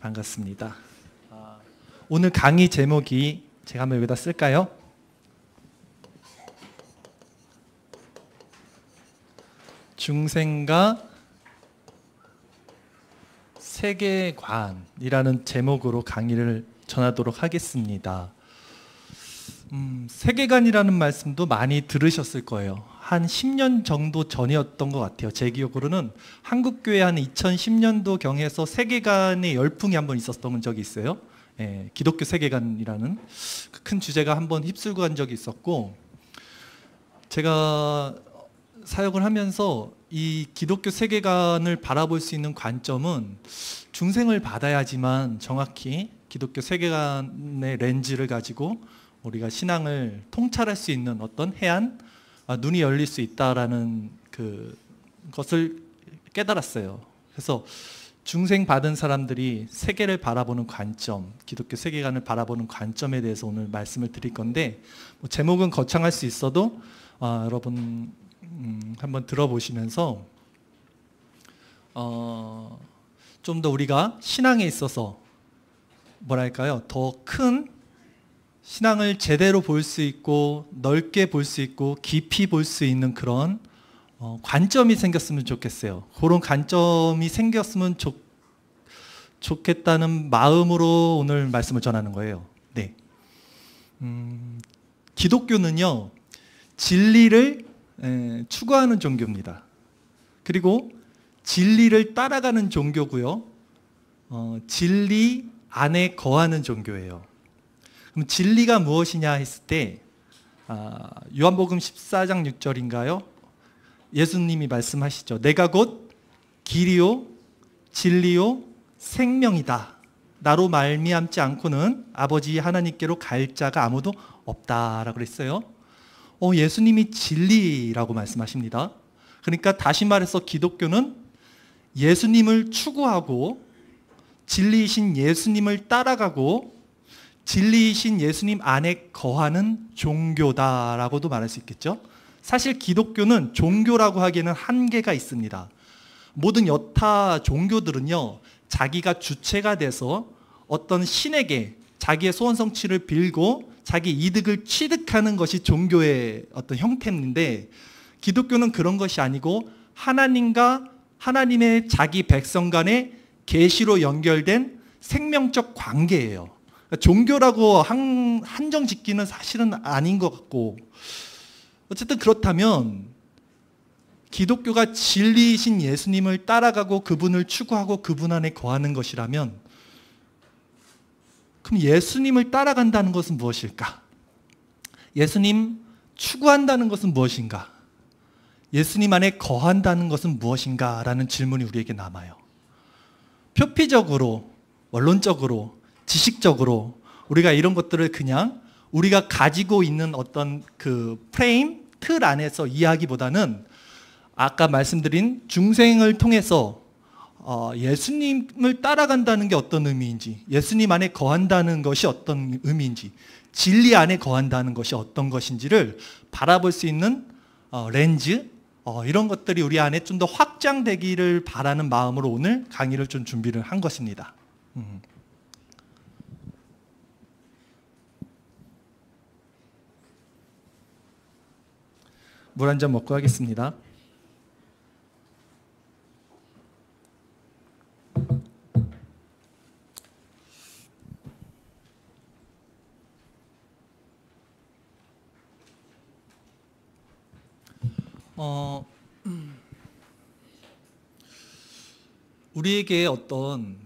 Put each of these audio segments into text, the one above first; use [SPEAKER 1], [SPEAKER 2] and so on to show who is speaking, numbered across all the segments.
[SPEAKER 1] 반갑습니다. 오늘 강의 제목이 제가 한번 여기다 쓸까요? 중생과 세계관이라는 제목으로 강의를 전하도록 하겠습니다. 음, 세계관이라는 말씀도 많이 들으셨을 거예요. 한 10년 정도 전이었던 것 같아요. 제 기억으로는 한국교회 한 2010년도 경에서 세계관의 열풍이 한 번 있었던 적이 있어요. 예, 기독교 세계관이라는 그 큰 주제가 한 번 휩쓸고 간 적이 있었고 제가 사역을 하면서 이 기독교 세계관을 바라볼 수 있는 관점은 중생을 받아야지만 정확히 기독교 세계관의 렌즈를 가지고 우리가 신앙을 통찰할 수 있는 어떤 해안 아, 눈이 열릴 수 있다라는 그 것을 깨달았어요. 그래서 중생 받은 사람들이 세계를 바라보는 관점, 기독교 세계관을 바라보는 관점에 대해서 오늘 말씀을 드릴 건데 뭐 제목은 거창할 수 있어도 아, 여러분 음, 한번 들어보시면서 어, 좀 더 우리가 신앙에 있어서 뭐랄까요 더큰 신앙을 제대로 볼 수 있고 넓게 볼 수 있고 깊이 볼 수 있는 그런 어, 관점이 생겼으면 좋겠어요. 그런 관점이 생겼으면 좋, 좋겠다는 마음으로 오늘 말씀을 전하는 거예요. 네. 음, 기독교는요, 진리를 에, 추구하는 종교입니다. 그리고 진리를 따라가는 종교고요, 어, 진리 안에 거하는 종교예요. 그럼 진리가 무엇이냐 했을 때 아, 요한복음 14장 6절인가요? 예수님이 말씀하시죠. 내가 곧 길이요 진리요 생명이다. 나로 말미암지 않고는 아버지 하나님께로 갈 자가 아무도 없다라고 그랬어요. 어, 예수님이 진리라고 말씀하십니다. 그러니까 다시 말해서 기독교는 예수님을 추구하고 진리이신 예수님을 따라가고 진리이신 예수님 안에 거하는 종교다라고도 말할 수 있겠죠. 사실 기독교는 종교라고 하기에는 한계가 있습니다. 모든 여타 종교들은요, 자기가 주체가 돼서 어떤 신에게 자기의 소원 성취를 빌고 자기 이득을 취득하는 것이 종교의 어떤 형태인데 기독교는 그런 것이 아니고 하나님과 하나님의 자기 백성 간의 계시로 연결된 생명적 관계예요. 그러니까 종교라고 한, 한정 짓기는 사실은 아닌 것 같고 어쨌든 그렇다면 기독교가 진리이신 예수님을 따라가고 그분을 추구하고 그분 안에 거하는 것이라면 그럼 예수님을 따라간다는 것은 무엇일까? 예수님 추구한다는 것은 무엇인가? 예수님 안에 거한다는 것은 무엇인가? 라는 질문이 우리에게 남아요. 표피적으로, 원론적으로 지식적으로 우리가 이런 것들을 그냥 우리가 가지고 있는 어떤 그 프레임 틀 안에서 이해하기보다는 아까 말씀드린 중생을 통해서 어, 예수님을 따라간다는 게 어떤 의미인지, 예수님 안에 거한다는 것이 어떤 의미인지, 진리 안에 거한다는 것이 어떤 것인지를 바라볼 수 있는 어, 렌즈, 어, 이런 것들이 우리 안에 좀 더 확장되기를 바라는 마음으로 오늘 강의를 좀 준비를 한 것입니다. 음. 물한잔 먹고 하겠습니다. 어, 우리에게 어떤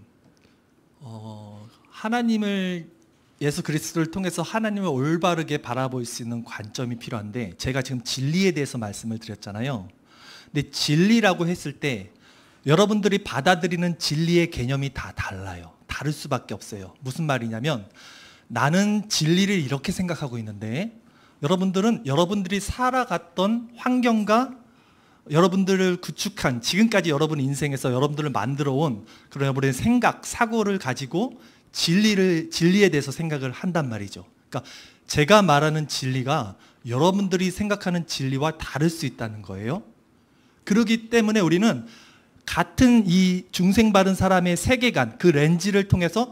[SPEAKER 1] 어, 하나님을 예수 그리스도를 통해서 하나님을 올바르게 바라볼 수 있는 관점이 필요한데 제가 지금 진리에 대해서 말씀을 드렸잖아요. 근데 진리라고 했을 때 여러분들이 받아들이는 진리의 개념이 다 달라요. 다를 수밖에 없어요. 무슨 말이냐면 나는 진리를 이렇게 생각하고 있는데 여러분들은 여러분들이 살아갔던 환경과 여러분들을 구축한 지금까지 여러분 인생에서 여러분들을 만들어 온 그런 여러분의 생각, 사고를 가지고 진리를 진리에 대해서 생각을 한단 말이죠. 그러니까 제가 말하는 진리가 여러분들이 생각하는 진리와 다를 수 있다는 거예요. 그러기 때문에 우리는 같은 이 중생 바른 사람의 세계관 그 렌즈를 통해서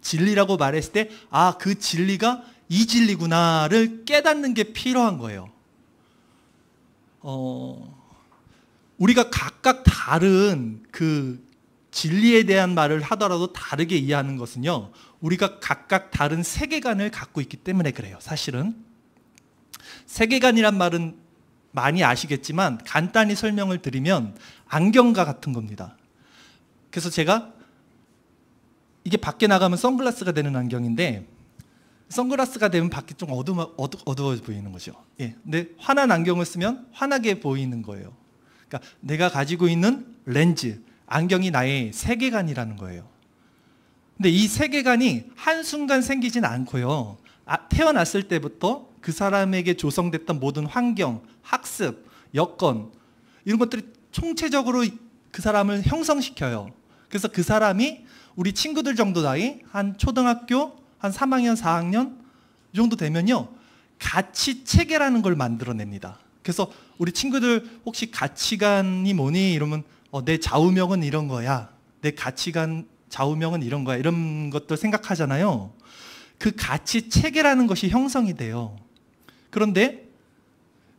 [SPEAKER 1] 진리라고 말했을 때아그 진리가 이 진리구나를 깨닫는 게 필요한 거예요. 어, 우리가 각각 다른 그 진리에 대한 말을 하더라도 다르게 이해하는 것은요, 우리가 각각 다른 세계관을 갖고 있기 때문에 그래요, 사실은. 세계관이란 말은 많이 아시겠지만, 간단히 설명을 드리면, 안경과 같은 겁니다. 그래서 제가 이게 밖에 나가면 선글라스가 되는 안경인데, 선글라스가 되면 밖이 좀 어두워, 어두워 보이는 거죠. 예. 근데 환한 안경을 쓰면 환하게 보이는 거예요. 그러니까 내가 가지고 있는 렌즈, 안경이 나의 세계관이라는 거예요. 근데 이 세계관이 한순간 생기진 않고요. 아, 태어났을 때부터 그 사람에게 조성됐던 모든 환경, 학습, 여건, 이런 것들이 총체적으로 그 사람을 형성시켜요. 그래서 그 사람이 우리 친구들 정도 나이, 한 초등학교, 한 3학년, 4학년, 이 정도 되면요. 가치 체계라는 걸 만들어냅니다. 그래서 우리 친구들 혹시 가치관이 뭐니? 이러면 어, 내 좌우명은 이런 거야. 내 가치관 좌우명은 이런 거야. 이런 것들 생각하잖아요. 그 가치 체계라는 것이 형성이 돼요. 그런데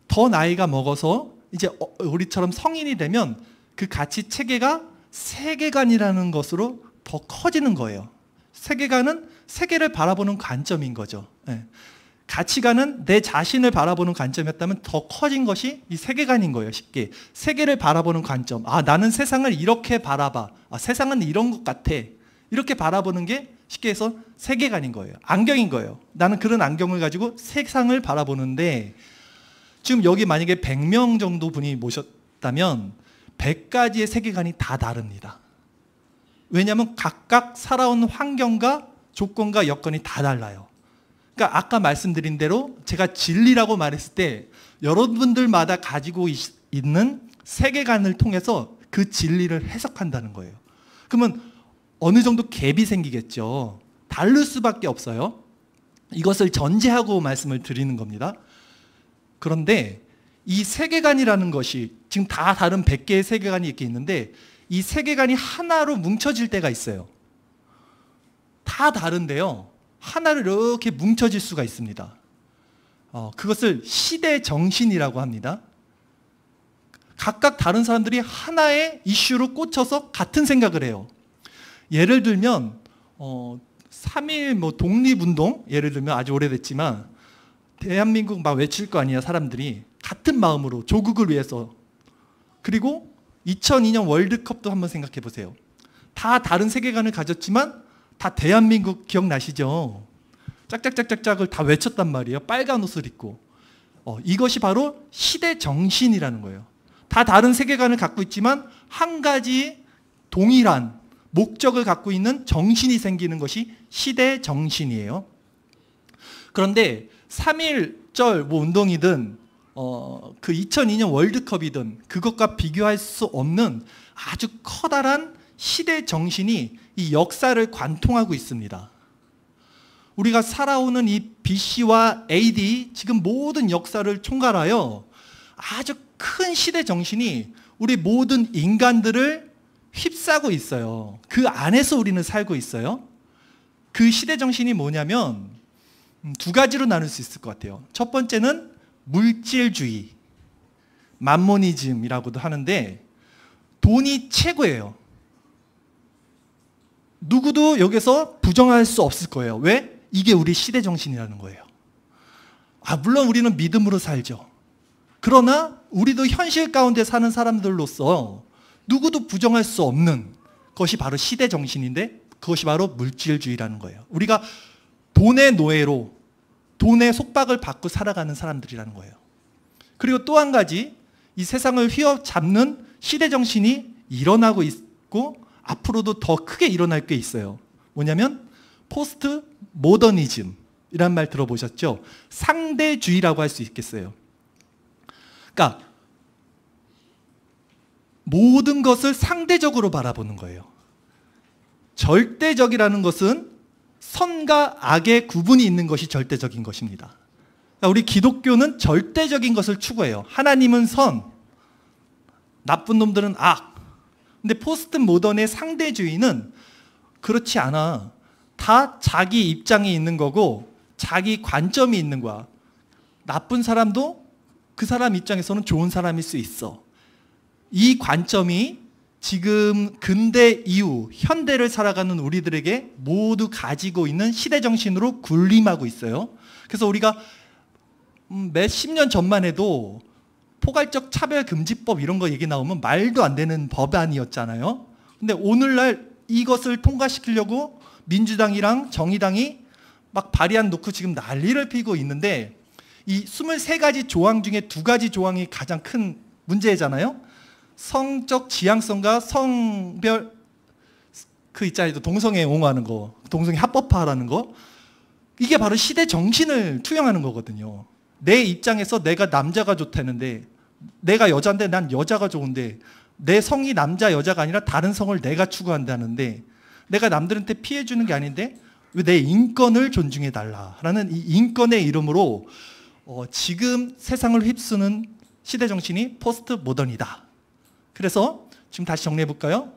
[SPEAKER 1] 더 나이가 먹어서 이제 어, 우리처럼 성인이 되면 그 가치 체계가 세계관이라는 것으로 더 커지는 거예요. 세계관은 세계를 바라보는 관점인 거죠. 예. 가치관은 내 자신을 바라보는 관점이었다면 더 커진 것이 이 세계관인 거예요. 쉽게 세계를 바라보는 관점. 아 나는 세상을 이렇게 바라봐. 아, 세상은 이런 것 같아. 이렇게 바라보는 게 쉽게 해서 세계관인 거예요. 안경인 거예요. 나는 그런 안경을 가지고 세상을 바라보는데 지금 여기 만약에 100명 정도 분이 모셨다면 100가지의 세계관이 다 다릅니다. 왜냐하면 각각 살아온 환경과 조건과 여건이 다 달라요. 그러니까 아까 말씀드린 대로 제가 진리라고 말했을 때 여러분들마다 가지고 있는 세계관을 통해서 그 진리를 해석한다는 거예요. 그러면 어느 정도 갭이 생기겠죠. 다를 수밖에 없어요. 이것을 전제하고 말씀을 드리는 겁니다. 그런데 이 세계관이라는 것이 지금 다 다른 100개의 세계관이 이렇게 있는데 이 세계관이 하나로 뭉쳐질 때가 있어요. 다 다른데요. 하나로 이렇게 뭉쳐질 수가 있습니다. 어, 그것을 시대 정신이라고 합니다. 각각 다른 사람들이 하나의 이슈로 꽂혀서 같은 생각을 해요. 예를 들면 어, 3일 뭐 독립운동 예를 들면 아주 오래됐지만 대한민국 막 외칠 거 아니야 사람들이 같은 마음으로 조국을 위해서 그리고 2002년 월드컵도 한번 생각해 보세요. 다 다른 세계관을 가졌지만 다 대한민국 기억나시죠? 짝짝짝짝짝을 다 외쳤단 말이에요. 빨간 옷을 입고. 어, 이것이 바로 시대 정신이라는 거예요. 다 다른 세계관을 갖고 있지만 한 가지 동일한 목적을 갖고 있는 정신이 생기는 것이 시대 정신이에요. 그런데 3.1절 뭐 운동이든 어, 그 2002년 월드컵이든 그것과 비교할 수 없는 아주 커다란 시대 정신이 이 역사를 관통하고 있습니다. 우리가 살아오는 이 BC와 AD 지금 모든 역사를 총괄하여 아주 큰 시대 정신이 우리 모든 인간들을 휩싸고 있어요. 그 안에서 우리는 살고 있어요. 그 시대 정신이 뭐냐면 음, 두 가지로 나눌 수 있을 것 같아요. 첫 번째는 물질주의, 만모니즘이라고도 하는데 돈이 최고예요. 누구도 여기서 부정할 수 없을 거예요. 왜? 이게 우리 시대 정신이라는 거예요. 아, 물론 우리는 믿음으로 살죠. 그러나 우리도 현실 가운데 사는 사람들로서 누구도 부정할 수 없는 것이 바로 시대 정신인데 그것이 바로 물질주의라는 거예요. 우리가 돈의 노예로 돈의 속박을 받고 살아가는 사람들이라는 거예요. 그리고 또 한 가지 이 세상을 휘어잡는 시대 정신이 일어나고 있고 앞으로도 더 크게 일어날 게 있어요. 뭐냐면 포스트 모더니즘이란 말 들어보셨죠? 상대주의라고 할 수 있겠어요. 그러니까 모든 것을 상대적으로 바라보는 거예요. 절대적이라는 것은 선과 악의 구분이 있는 것이 절대적인 것입니다. 그러니까 우리 기독교는 절대적인 것을 추구해요. 하나님은 선, 나쁜 놈들은 악, 근데 포스트 모던의 상대주의는 그렇지 않아. 다 자기 입장이 있는 거고 자기 관점이 있는 거야. 나쁜 사람도 그 사람 입장에서는 좋은 사람일 수 있어. 이 관점이 지금 근대 이후 현대를 살아가는 우리들에게 모두 가지고 있는 시대 정신으로 군림하고 있어요. 그래서 우리가 음, 몇십 년 전만 해도 포괄적 차별금지법 이런 거 얘기 나오면 말도 안 되는 법안이었잖아요. 근데 오늘날 이것을 통과시키려고 민주당이랑 정의당이 막 발의안 놓고 지금 난리를 피고 있는데 이 23가지 조항 중에 두 가지 조항이 가장 큰 문제잖아요. 성적 지향성과 성별 그 있잖아요. 동성애 옹호하는 거, 동성애 합법화라는 거. 이게 바로 시대 정신을 투영하는 거거든요. 내 입장에서 내가 남자가 좋다는데 내가 여자인데 난 여자가 좋은데 내 성이 남자 여자가 아니라 다른 성을 내가 추구한다는데 내가 남들한테 피해 주는 게 아닌데 내 인권을 존중해 달라라는 이 인권의 이름으로 어, 지금 세상을 휩쓰는 시대 정신이 포스트 모던이다. 그래서 지금 다시 정리해 볼까요?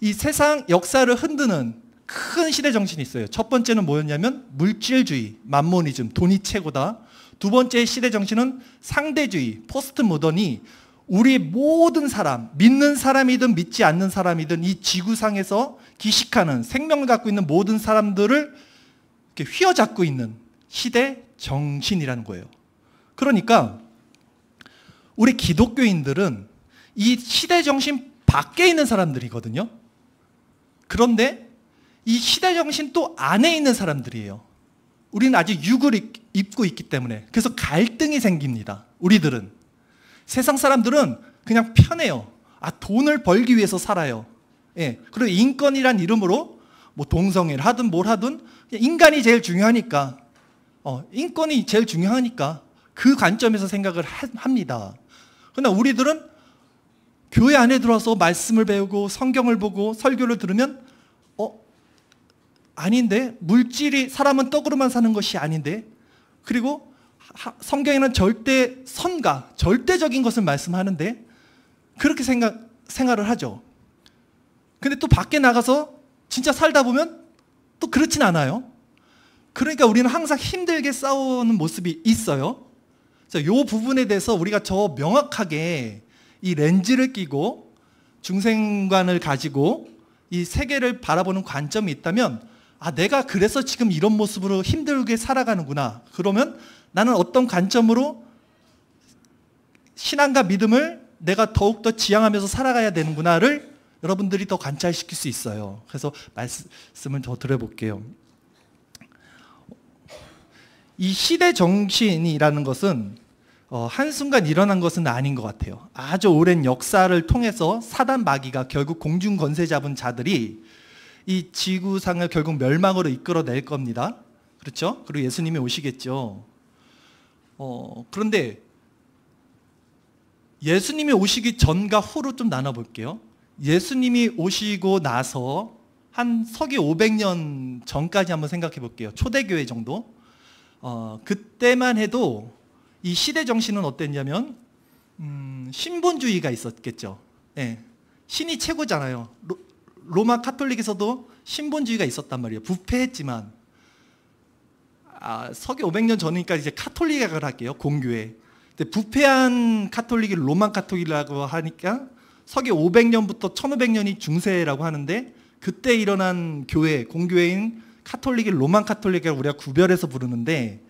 [SPEAKER 1] 이 세상 역사를 흔드는 큰 시대 정신이 있어요. 첫 번째는 뭐였냐면 물질주의, 만모니즘, 돈이 최고다. 두 번째 시대 정신은 상대주의, 포스트 모던이 우리 모든 사람, 믿는 사람이든 믿지 않는 사람이든 이 지구상에서 기식하는 생명을 갖고 있는 모든 사람들을 이렇게 휘어잡고 있는 시대 정신이라는 거예요. 그러니까 우리 기독교인들은 이 시대 정신 밖에 있는 사람들이거든요. 그런데 이 시대 정신 또 안에 있는 사람들이에요. 우리는 아직 육을 입고 있기 때문에 그래서 갈등이 생깁니다. 우리들은 세상 사람들은 그냥 편해요. 아 돈을 벌기 위해서 살아요. 예. 그리고 인권이란 이름으로 뭐 동성애를 하든 뭘 하든 인간이 제일 중요하니까 어, 인권이 제일 중요하니까 그 관점에서 생각을 하, 합니다. 그러나 우리들은 교회 안에 들어와서 말씀을 배우고 성경을 보고 설교를 들으면 어 아닌데 물질이 사람은 떡으로만 사는 것이 아닌데 그리고 성경에는 절대 선과 절대적인 것을 말씀하는데 그렇게 생각, 생활을 하죠. 근데 또 밖에 나가서 진짜 살다 보면 또 그렇진 않아요. 그러니까 우리는 항상 힘들게 싸우는 모습이 있어요. 그이 부분에 대해서 우리가 저 명확하게 이 렌즈를 끼고 중생관을 가지고 이 세계를 바라보는 관점이 있다면 아, 내가 그래서 지금 이런 모습으로 힘들게 살아가는구나. 그러면 나는 어떤 관점으로 신앙과 믿음을 내가 더욱더 지향하면서 살아가야 되는구나를 여러분들이 더 관찰시킬 수 있어요. 그래서 말씀을 더 드려볼게요. 이 시대 정신이라는 것은 어, 한순간 일어난 것은 아닌 것 같아요. 아주 오랜 역사를 통해서 사단 마귀가 결국 공중 건세 잡은 자들이 이 지구상을 결국 멸망으로 이끌어낼 겁니다. 그렇죠? 그리고 예수님이 오시겠죠. 어, 그런데 예수님이 오시기 전과 후로 좀 나눠볼게요. 예수님이 오시고 나서 한 서기 500년 전까지 한번 생각해 볼게요. 초대교회 정도. 어, 그때만 해도 이 시대 정신은 어땠냐면 음, 신본주의가 있었겠죠. 예. 신이 최고잖아요. 로마 카톨릭에서도 신본주의가 있었단 말이에요. 부패했지만 아, 서기 500년 전이니까 이제 카톨릭이 할게요. 공교회. 근데 부패한 카톨릭이 로마 카톨릭이라고 하니까 서기 500년부터 1500년이 중세라고 하는데 그때 일어난 교회, 공교회인 카톨릭이 로만 카톨릭이라고 우리가 구별해서 부르는데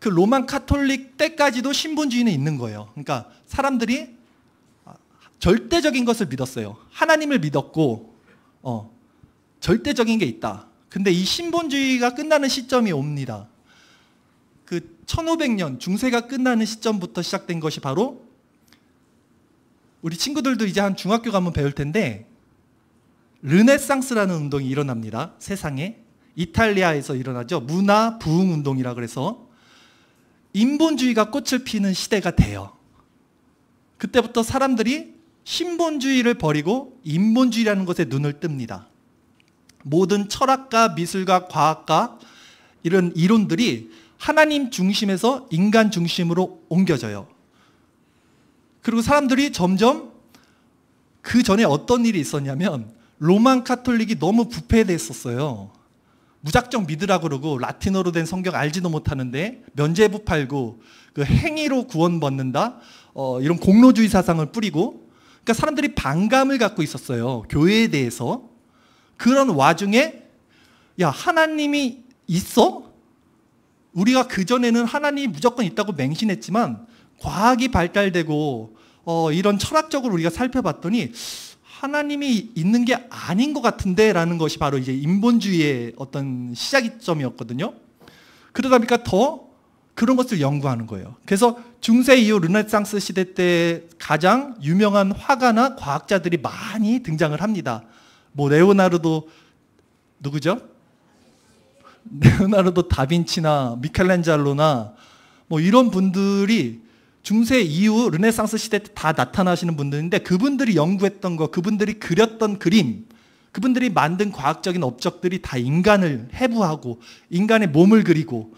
[SPEAKER 1] 그 로만 카톨릭 때까지도 신분주의는 있는 거예요. 그러니까 사람들이 절대적인 것을 믿었어요. 하나님을 믿었고 어, 절대적인 게 있다. 근데 이 신본주의가 끝나는 시점이 옵니다. 그 1500년 중세가 끝나는 시점부터 시작된 것이 바로 우리 친구들도 이제 한 중학교 가면 배울 텐데 르네상스라는 운동이 일어납니다. 세상에 이탈리아에서 일어나죠. 문화 부흥 운동이라 그래서 인본주의가 꽃을 피는 시대가 돼요. 그때부터 사람들이 신본주의를 버리고 인본주의라는 것에 눈을 뜹니다. 모든 철학과 미술과 과학과 이런 이론들이 하나님 중심에서 인간 중심으로 옮겨져요. 그리고 사람들이 점점 그 전에 어떤 일이 있었냐면 로만 카톨릭이 너무 부패됐었어요. 무작정 믿으라 그러고 라틴어로 된 성경 알지도 못하는데 면죄부 팔고 그 행위로 구원 받는다 어, 이런 공로주의 사상을 뿌리고 그러니까 사람들이 반감을 갖고 있었어요. 교회에 대해서. 그런 와중에 야, 하나님이 있어? 우리가 그전에는 하나님이 무조건 있다고 맹신했지만 과학이 발달되고 어, 이런 철학적으로 우리가 살펴봤더니 하나님이 있는 게 아닌 것 같은데 라는 것이 바로 이제 인본주의의 어떤 시작점이었거든요. 그러다 보니까 더 그런 것을 연구하는 거예요. 그래서 중세 이후 르네상스 시대 때 가장 유명한 화가나 과학자들이 많이 등장을 합니다. 뭐 레오나르도 누구죠? 레오나르도 다빈치나 미켈란젤로나 뭐 이런 분들이 중세 이후 르네상스 시대 때 다 나타나시는 분들인데 그분들이 연구했던 거, 그분들이 그렸던 그림, 그분들이 만든 과학적인 업적들이 다 인간을 해부하고 인간의 몸을 그리고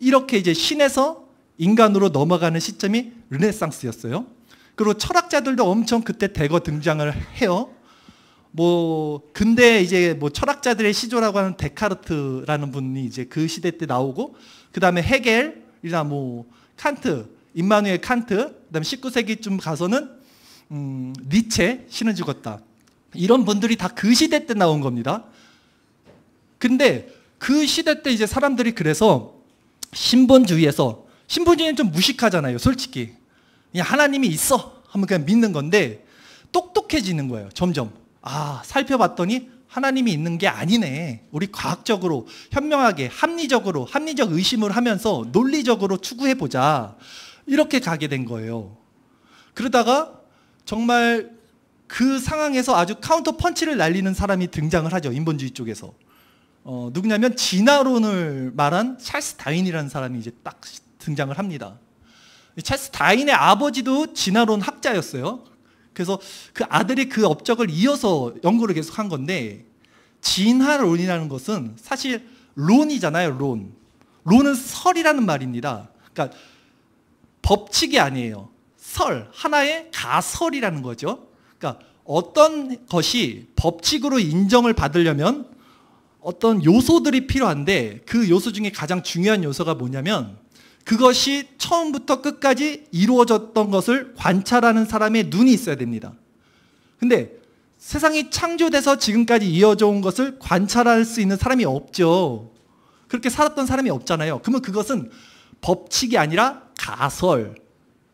[SPEAKER 1] 이렇게 이제 신에서 인간으로 넘어가는 시점이 르네상스였어요. 그리고 철학자들도 엄청 그때 대거 등장을 해요. 뭐 근데 이제 뭐 철학자들의 시조라고 하는 데카르트라는 분이 이제 그 시대 때 나오고 그다음에 헤겔이나 뭐 칸트, 임마누엘 칸트, 그다음 19세기쯤 가서는 음, 니체 신은 죽었다. 이런 분들이 다 그 시대 때 나온 겁니다. 근데 그 시대 때 이제 사람들이 그래서 신본주의에서 신부지는 좀 무식하잖아요, 솔직히. 그냥 하나님이 있어. 하면 그냥 믿는 건데, 똑똑해지는 거예요, 점점. 아, 살펴봤더니 하나님이 있는 게 아니네. 우리 과학적으로, 현명하게, 합리적으로, 합리적 의심을 하면서 논리적으로 추구해보자. 이렇게 가게 된 거예요. 그러다가 정말 그 상황에서 아주 카운터 펀치를 날리는 사람이 등장을 하죠, 인본주의 쪽에서. 어, 누구냐면 진화론을 말한 찰스 다윈이라는 사람이 이제 딱 등장을 합니다. 찰스 다인의 아버지도 진화론 학자였어요. 그래서 그 아들이 그 업적을 이어서 연구를 계속 한 건데 진화론이라는 것은 사실 론이잖아요, 론. 론은 설이라는 말입니다. 그러니까 법칙이 아니에요. 설, 하나의 가설이라는 거죠. 그러니까 어떤 것이 법칙으로 인정을 받으려면 어떤 요소들이 필요한데 그 요소 중에 가장 중요한 요소가 뭐냐면 그것이 처음부터 끝까지 이루어졌던 것을 관찰하는 사람의 눈이 있어야 됩니다. 근데 세상이 창조돼서 지금까지 이어져 온 것을 관찰할 수 있는 사람이 없죠. 그렇게 살았던 사람이 없잖아요. 그러면 그것은 법칙이 아니라 가설.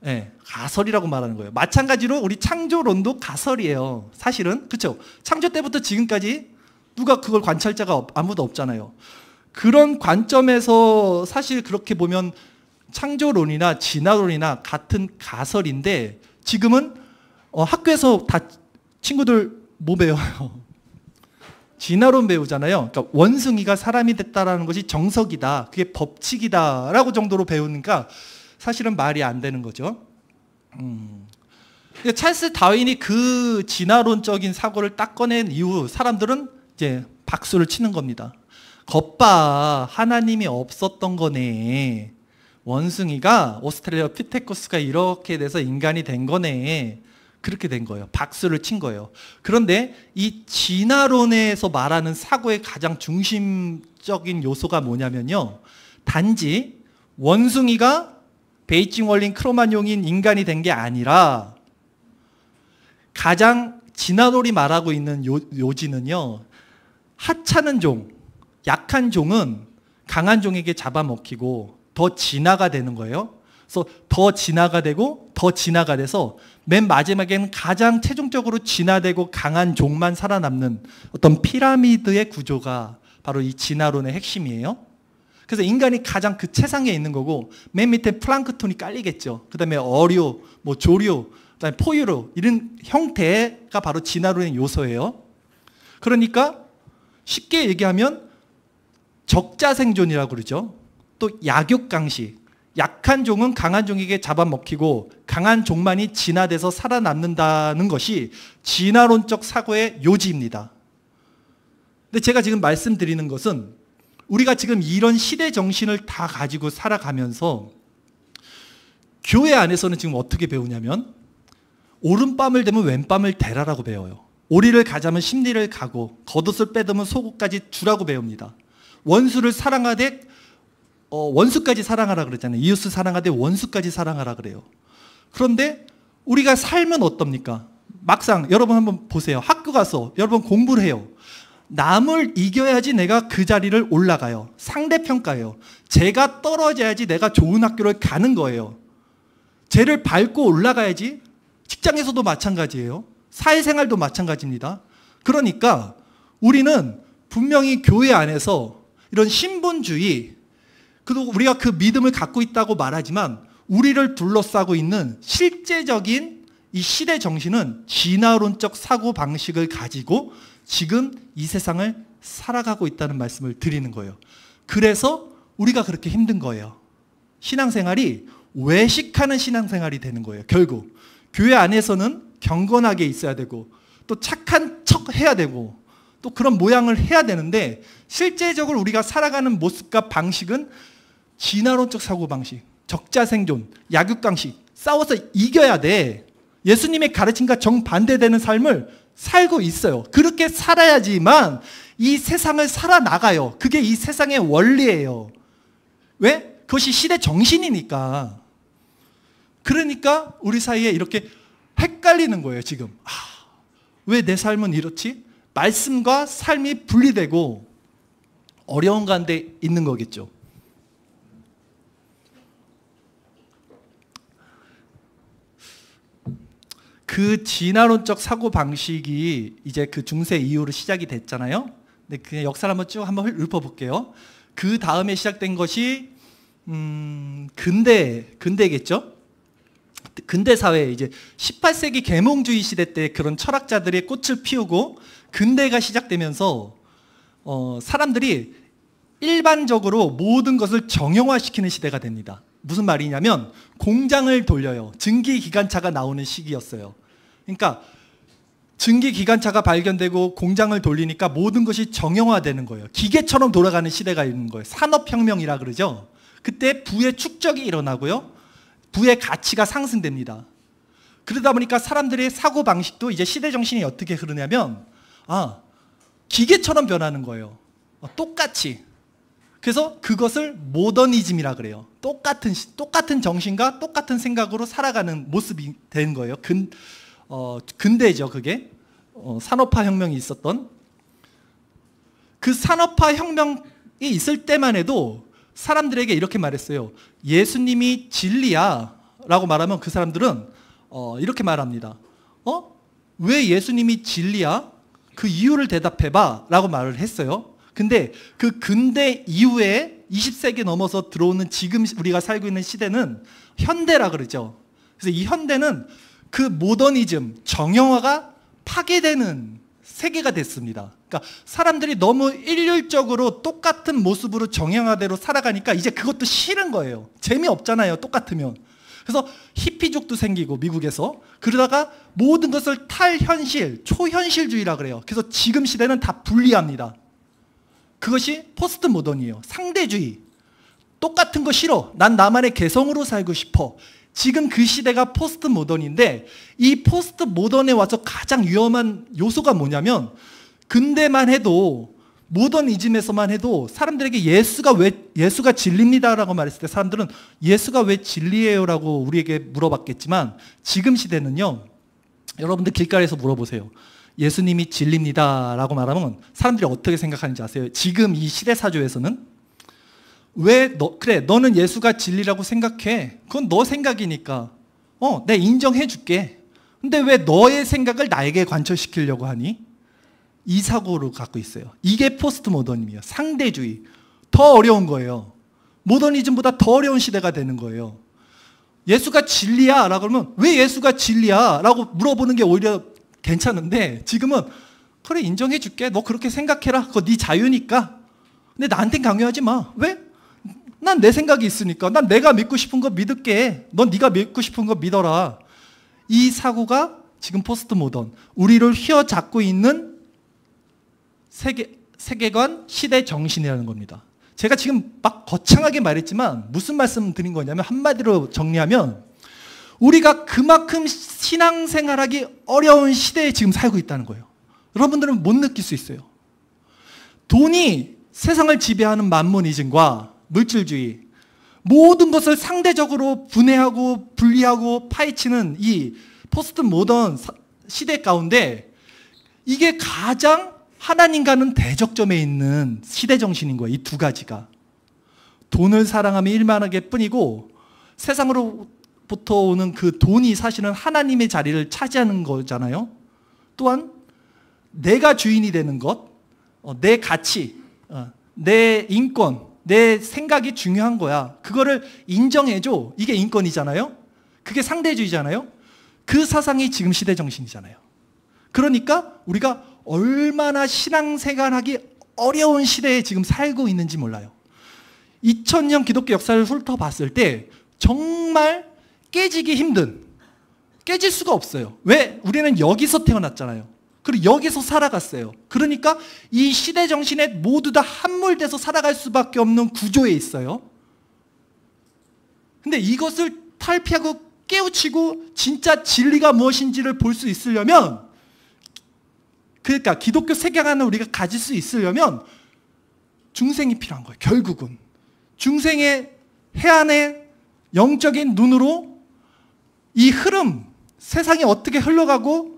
[SPEAKER 1] 네, 가설이라고 말하는 거예요. 마찬가지로 우리 창조론도 가설이에요. 사실은. 그렇죠? 창조 때부터 지금까지 누가 그걸 관찰자가 아무도 없잖아요. 그런 관점에서 사실 그렇게 보면 창조론이나 진화론이나 같은 가설인데 지금은 어, 학교에서 다 친구들 뭐 배워요? 진화론 배우잖아요. 그러니까 원숭이가 사람이 됐다라는 것이 정석이다. 그게 법칙이다라고 정도로 배우니까 사실은 말이 안 되는 거죠. 음. 찰스 다윈이 그 진화론적인 사고를 딱 꺼낸 이후 사람들은 이제 박수를 치는 겁니다. 겉봐 하나님이 없었던 거네. 원숭이가 오스트레일리아 피테코스가 이렇게 돼서 인간이 된 거네. 그렇게 된 거예요. 박수를 친 거예요. 그런데 이 진화론에서 말하는 사고의 가장 중심적인 요소가 뭐냐면요. 단지 원숭이가 베이징 월린 크로마뇽인 인간이 된 게 아니라 가장 진화론이 말하고 있는 요, 요지는요. 하찮은 종, 약한 종은 강한 종에게 잡아먹히고 더 진화가 되는 거예요. 그래서 더 진화가 되고 더 진화가 돼서 맨 마지막에는 가장 최종적으로 진화되고 강한 종만 살아남는 어떤 피라미드의 구조가 바로 이 진화론의 핵심이에요. 그래서 인간이 가장 그 최상에 있는 거고 맨 밑에 플랑크톤이 깔리겠죠. 그다음에 어류, 뭐 조류, 그다음에 포유류 이런 형태가 바로 진화론의 요소예요. 그러니까 쉽게 얘기하면 적자 생존이라고 그러죠. 또 약육강식. 약한 종은 강한 종에게 잡아먹히고 강한 종만이 진화돼서 살아남는다는 것이 진화론적 사고의 요지입니다. 근데 제가 지금 말씀드리는 것은 우리가 지금 이런 시대 정신을 다 가지고 살아가면서 교회 안에서는 지금 어떻게 배우냐면 오른밤을 되면 왼밤을 대라라고 배워요. 오리를 가자면 심리를 가고 겉옷을 빼드면 속옷까지 주라고 배웁니다. 원수를 사랑하되 어, 원수까지 사랑하라 그랬잖아요. 이웃을 사랑하되 원수까지 사랑하라 그래요. 그런데 우리가 살면 어떻습니까? 막상 여러분 한번 보세요. 학교 가서 여러분 공부를 해요. 남을 이겨야지 내가 그 자리를 올라가요. 상대평가예요. 제가 떨어져야지 내가 좋은 학교를 가는 거예요. 쟤를 밟고 올라가야지 직장에서도 마찬가지예요. 사회생활도 마찬가지입니다. 그러니까 우리는 분명히 교회 안에서 이런 신분주의, 그리고 우리가 그 믿음을 갖고 있다고 말하지만 우리를 둘러싸고 있는 실제적인 이 시대 정신은 진화론적 사고 방식을 가지고 지금 이 세상을 살아가고 있다는 말씀을 드리는 거예요. 그래서 우리가 그렇게 힘든 거예요. 신앙생활이 외식하는 신앙생활이 되는 거예요. 결국 교회 안에서는 경건하게 있어야 되고 또 착한 척 해야 되고 또 그런 모양을 해야 되는데 실제적으로 우리가 살아가는 모습과 방식은 진화론적 사고방식, 적자 생존, 약육강식, 싸워서 이겨야 돼. 예수님의 가르침과 정반대되는 삶을 살고 있어요. 그렇게 살아야지만 이 세상을 살아나가요. 그게 이 세상의 원리예요. 왜? 그것이 시대 정신이니까. 그러니까 우리 사이에 이렇게 헷갈리는 거예요, 지금. 아, 왜내 삶은 이렇지? 말씀과 삶이 분리되고 어려운 가운데 있는 거겠죠. 그 진화론적 사고 방식이 이제 그 중세 이후로 시작이 됐잖아요. 근데 그냥 역사를 한번 쭉 한번 읊어볼게요. 그 다음에 시작된 것이 음, 근대 근대겠죠. 근대 사회 이제 18세기 계몽주의 시대 때 그런 철학자들의 꽃을 피우고 근대가 시작되면서 어, 사람들이 일반적으로 모든 것을 정형화시키는 시대가 됩니다. 무슨 말이냐면 공장을 돌려요. 증기 기관차가 나오는 시기였어요. 그러니까 증기 기관차가 발견되고 공장을 돌리니까 모든 것이 정형화되는 거예요. 기계처럼 돌아가는 시대가 있는 거예요. 산업혁명이라 그러죠. 그때 부의 축적이 일어나고요. 부의 가치가 상승됩니다. 그러다 보니까 사람들의 사고 방식도 이제 시대 정신이 어떻게 흐르냐면 아 기계처럼 변하는 거예요. 어, 똑같이 그래서 그것을 모더니즘이라 그래요. 똑같은 똑같은 정신과 똑같은 생각으로 살아가는 모습이 된 거예요. 근 어, 근대죠 그게 어, 산업화 혁명이 있었던 그 산업화 혁명이 있을 때만 해도 사람들에게 이렇게 말했어요. 예수님이 진리야라고 말하면 그 사람들은 어, 이렇게 말합니다. 어? 왜 예수님이 진리야? 그 이유를 대답해봐라고 말을 했어요. 근데 그 근대 이후에 20세기 넘어서 들어오는 지금 우리가 살고 있는 시대는 현대라 그러죠. 그래서 이 현대는 그 모더니즘, 정형화가 파괴되는 세계가 됐습니다. 그러니까 사람들이 너무 일률적으로 똑같은 모습으로 정형화대로 살아가니까 이제 그것도 싫은 거예요. 재미없잖아요. 똑같으면. 그래서 히피족도 생기고 미국에서 그러다가 모든 것을 탈현실, 초현실주의라 그래요. 그래서 지금 시대는 다불리합니다 그것이 포스트 모던이에요. 상대주의. 똑같은 거 싫어. 난 나만의 개성으로 살고 싶어. 지금 그 시대가 포스트 모던인데 이 포스트 모던에 와서 가장 위험한 요소가 뭐냐면 근대만 해도 모던이즘에서만 해도 사람들에게 예수가 왜 예수가 진리입니다라고 말했을 때 사람들은 예수가 왜 진리예요라고 우리에게 물어봤겠지만 지금 시대는요. 여러분들 길가에서 물어보세요. 예수님이 진리입니다. 라고 말하면 사람들이 어떻게 생각하는지 아세요? 지금 이 시대사조에서는 왜 너, 그래, 너는 예수가 진리라고 생각해. 그건 너 생각이니까. 어, 내 인정해 줄게. 근데 왜 너의 생각을 나에게 관철시키려고 하니? 이 사고를 갖고 있어요. 이게 포스트 모더니즘이에요. 상대주의. 더 어려운 거예요. 모더니즘보다 더 어려운 시대가 되는 거예요. 예수가 진리야? 라고 그러면 왜 예수가 진리야? 라고 물어보는 게 오히려 괜찮은데 지금은 그래 인정해 줄게. 너 그렇게 생각해라. 그거 네 자유니까. 근데 나한텐 강요하지 마. 왜? 난 내 생각이 있으니까. 난 내가 믿고 싶은 거 믿을게. 넌 네가 믿고 싶은 거 믿어라. 이 사고가 지금 포스트 모던 우리를 휘어잡고 있는 세계 세계관 시대 정신이라는 겁니다. 제가 지금 막 거창하게 말했지만 무슨 말씀 드린 거냐면 한마디로 정리하면 우리가 그만큼 신앙생활하기 어려운 시대에 지금 살고 있다는 거예요. 여러분들은 못 느낄 수 있어요. 돈이 세상을 지배하는 만모니즘과 물질주의, 모든 것을 상대적으로 분해하고 분리하고 파헤치는 이 포스트 모던 시대 가운데 이게 가장 하나님과는 대적점에 있는 시대 정신인 거예요. 이 두 가지가. 돈을 사랑하며 일만하게 뿐이고 세상으로 부터 오는 그 돈이 사실은 하나님의 자리를 차지하는 거잖아요. 또한 내가 주인이 되는 것, 어, 내 가치, 어, 내 인권, 내 생각이 중요한 거야. 그거를 인정해줘. 이게 인권이잖아요. 그게 상대주의잖아요. 그 사상이 지금 시대 정신이잖아요. 그러니까 우리가 얼마나 신앙생활하기 어려운 시대에 지금 살고 있는지 몰라요. 2000년 기독교 역사를 훑어봤을 때 정말 깨지기 힘든 깨질 수가 없어요. 왜? 우리는 여기서 태어났잖아요. 그리고 여기서 살아갔어요. 그러니까 이 시대 정신에 모두 다 함몰돼서 살아갈 수밖에 없는 구조에 있어요. 근데 이것을 탈피하고 깨우치고 진짜 진리가 무엇인지를 볼 수 있으려면 그러니까 기독교 세계관을 우리가 가질 수 있으려면 중생이 필요한 거예요. 결국은 중생의 해안에 영적인 눈으로 이 흐름, 세상이 어떻게 흘러가고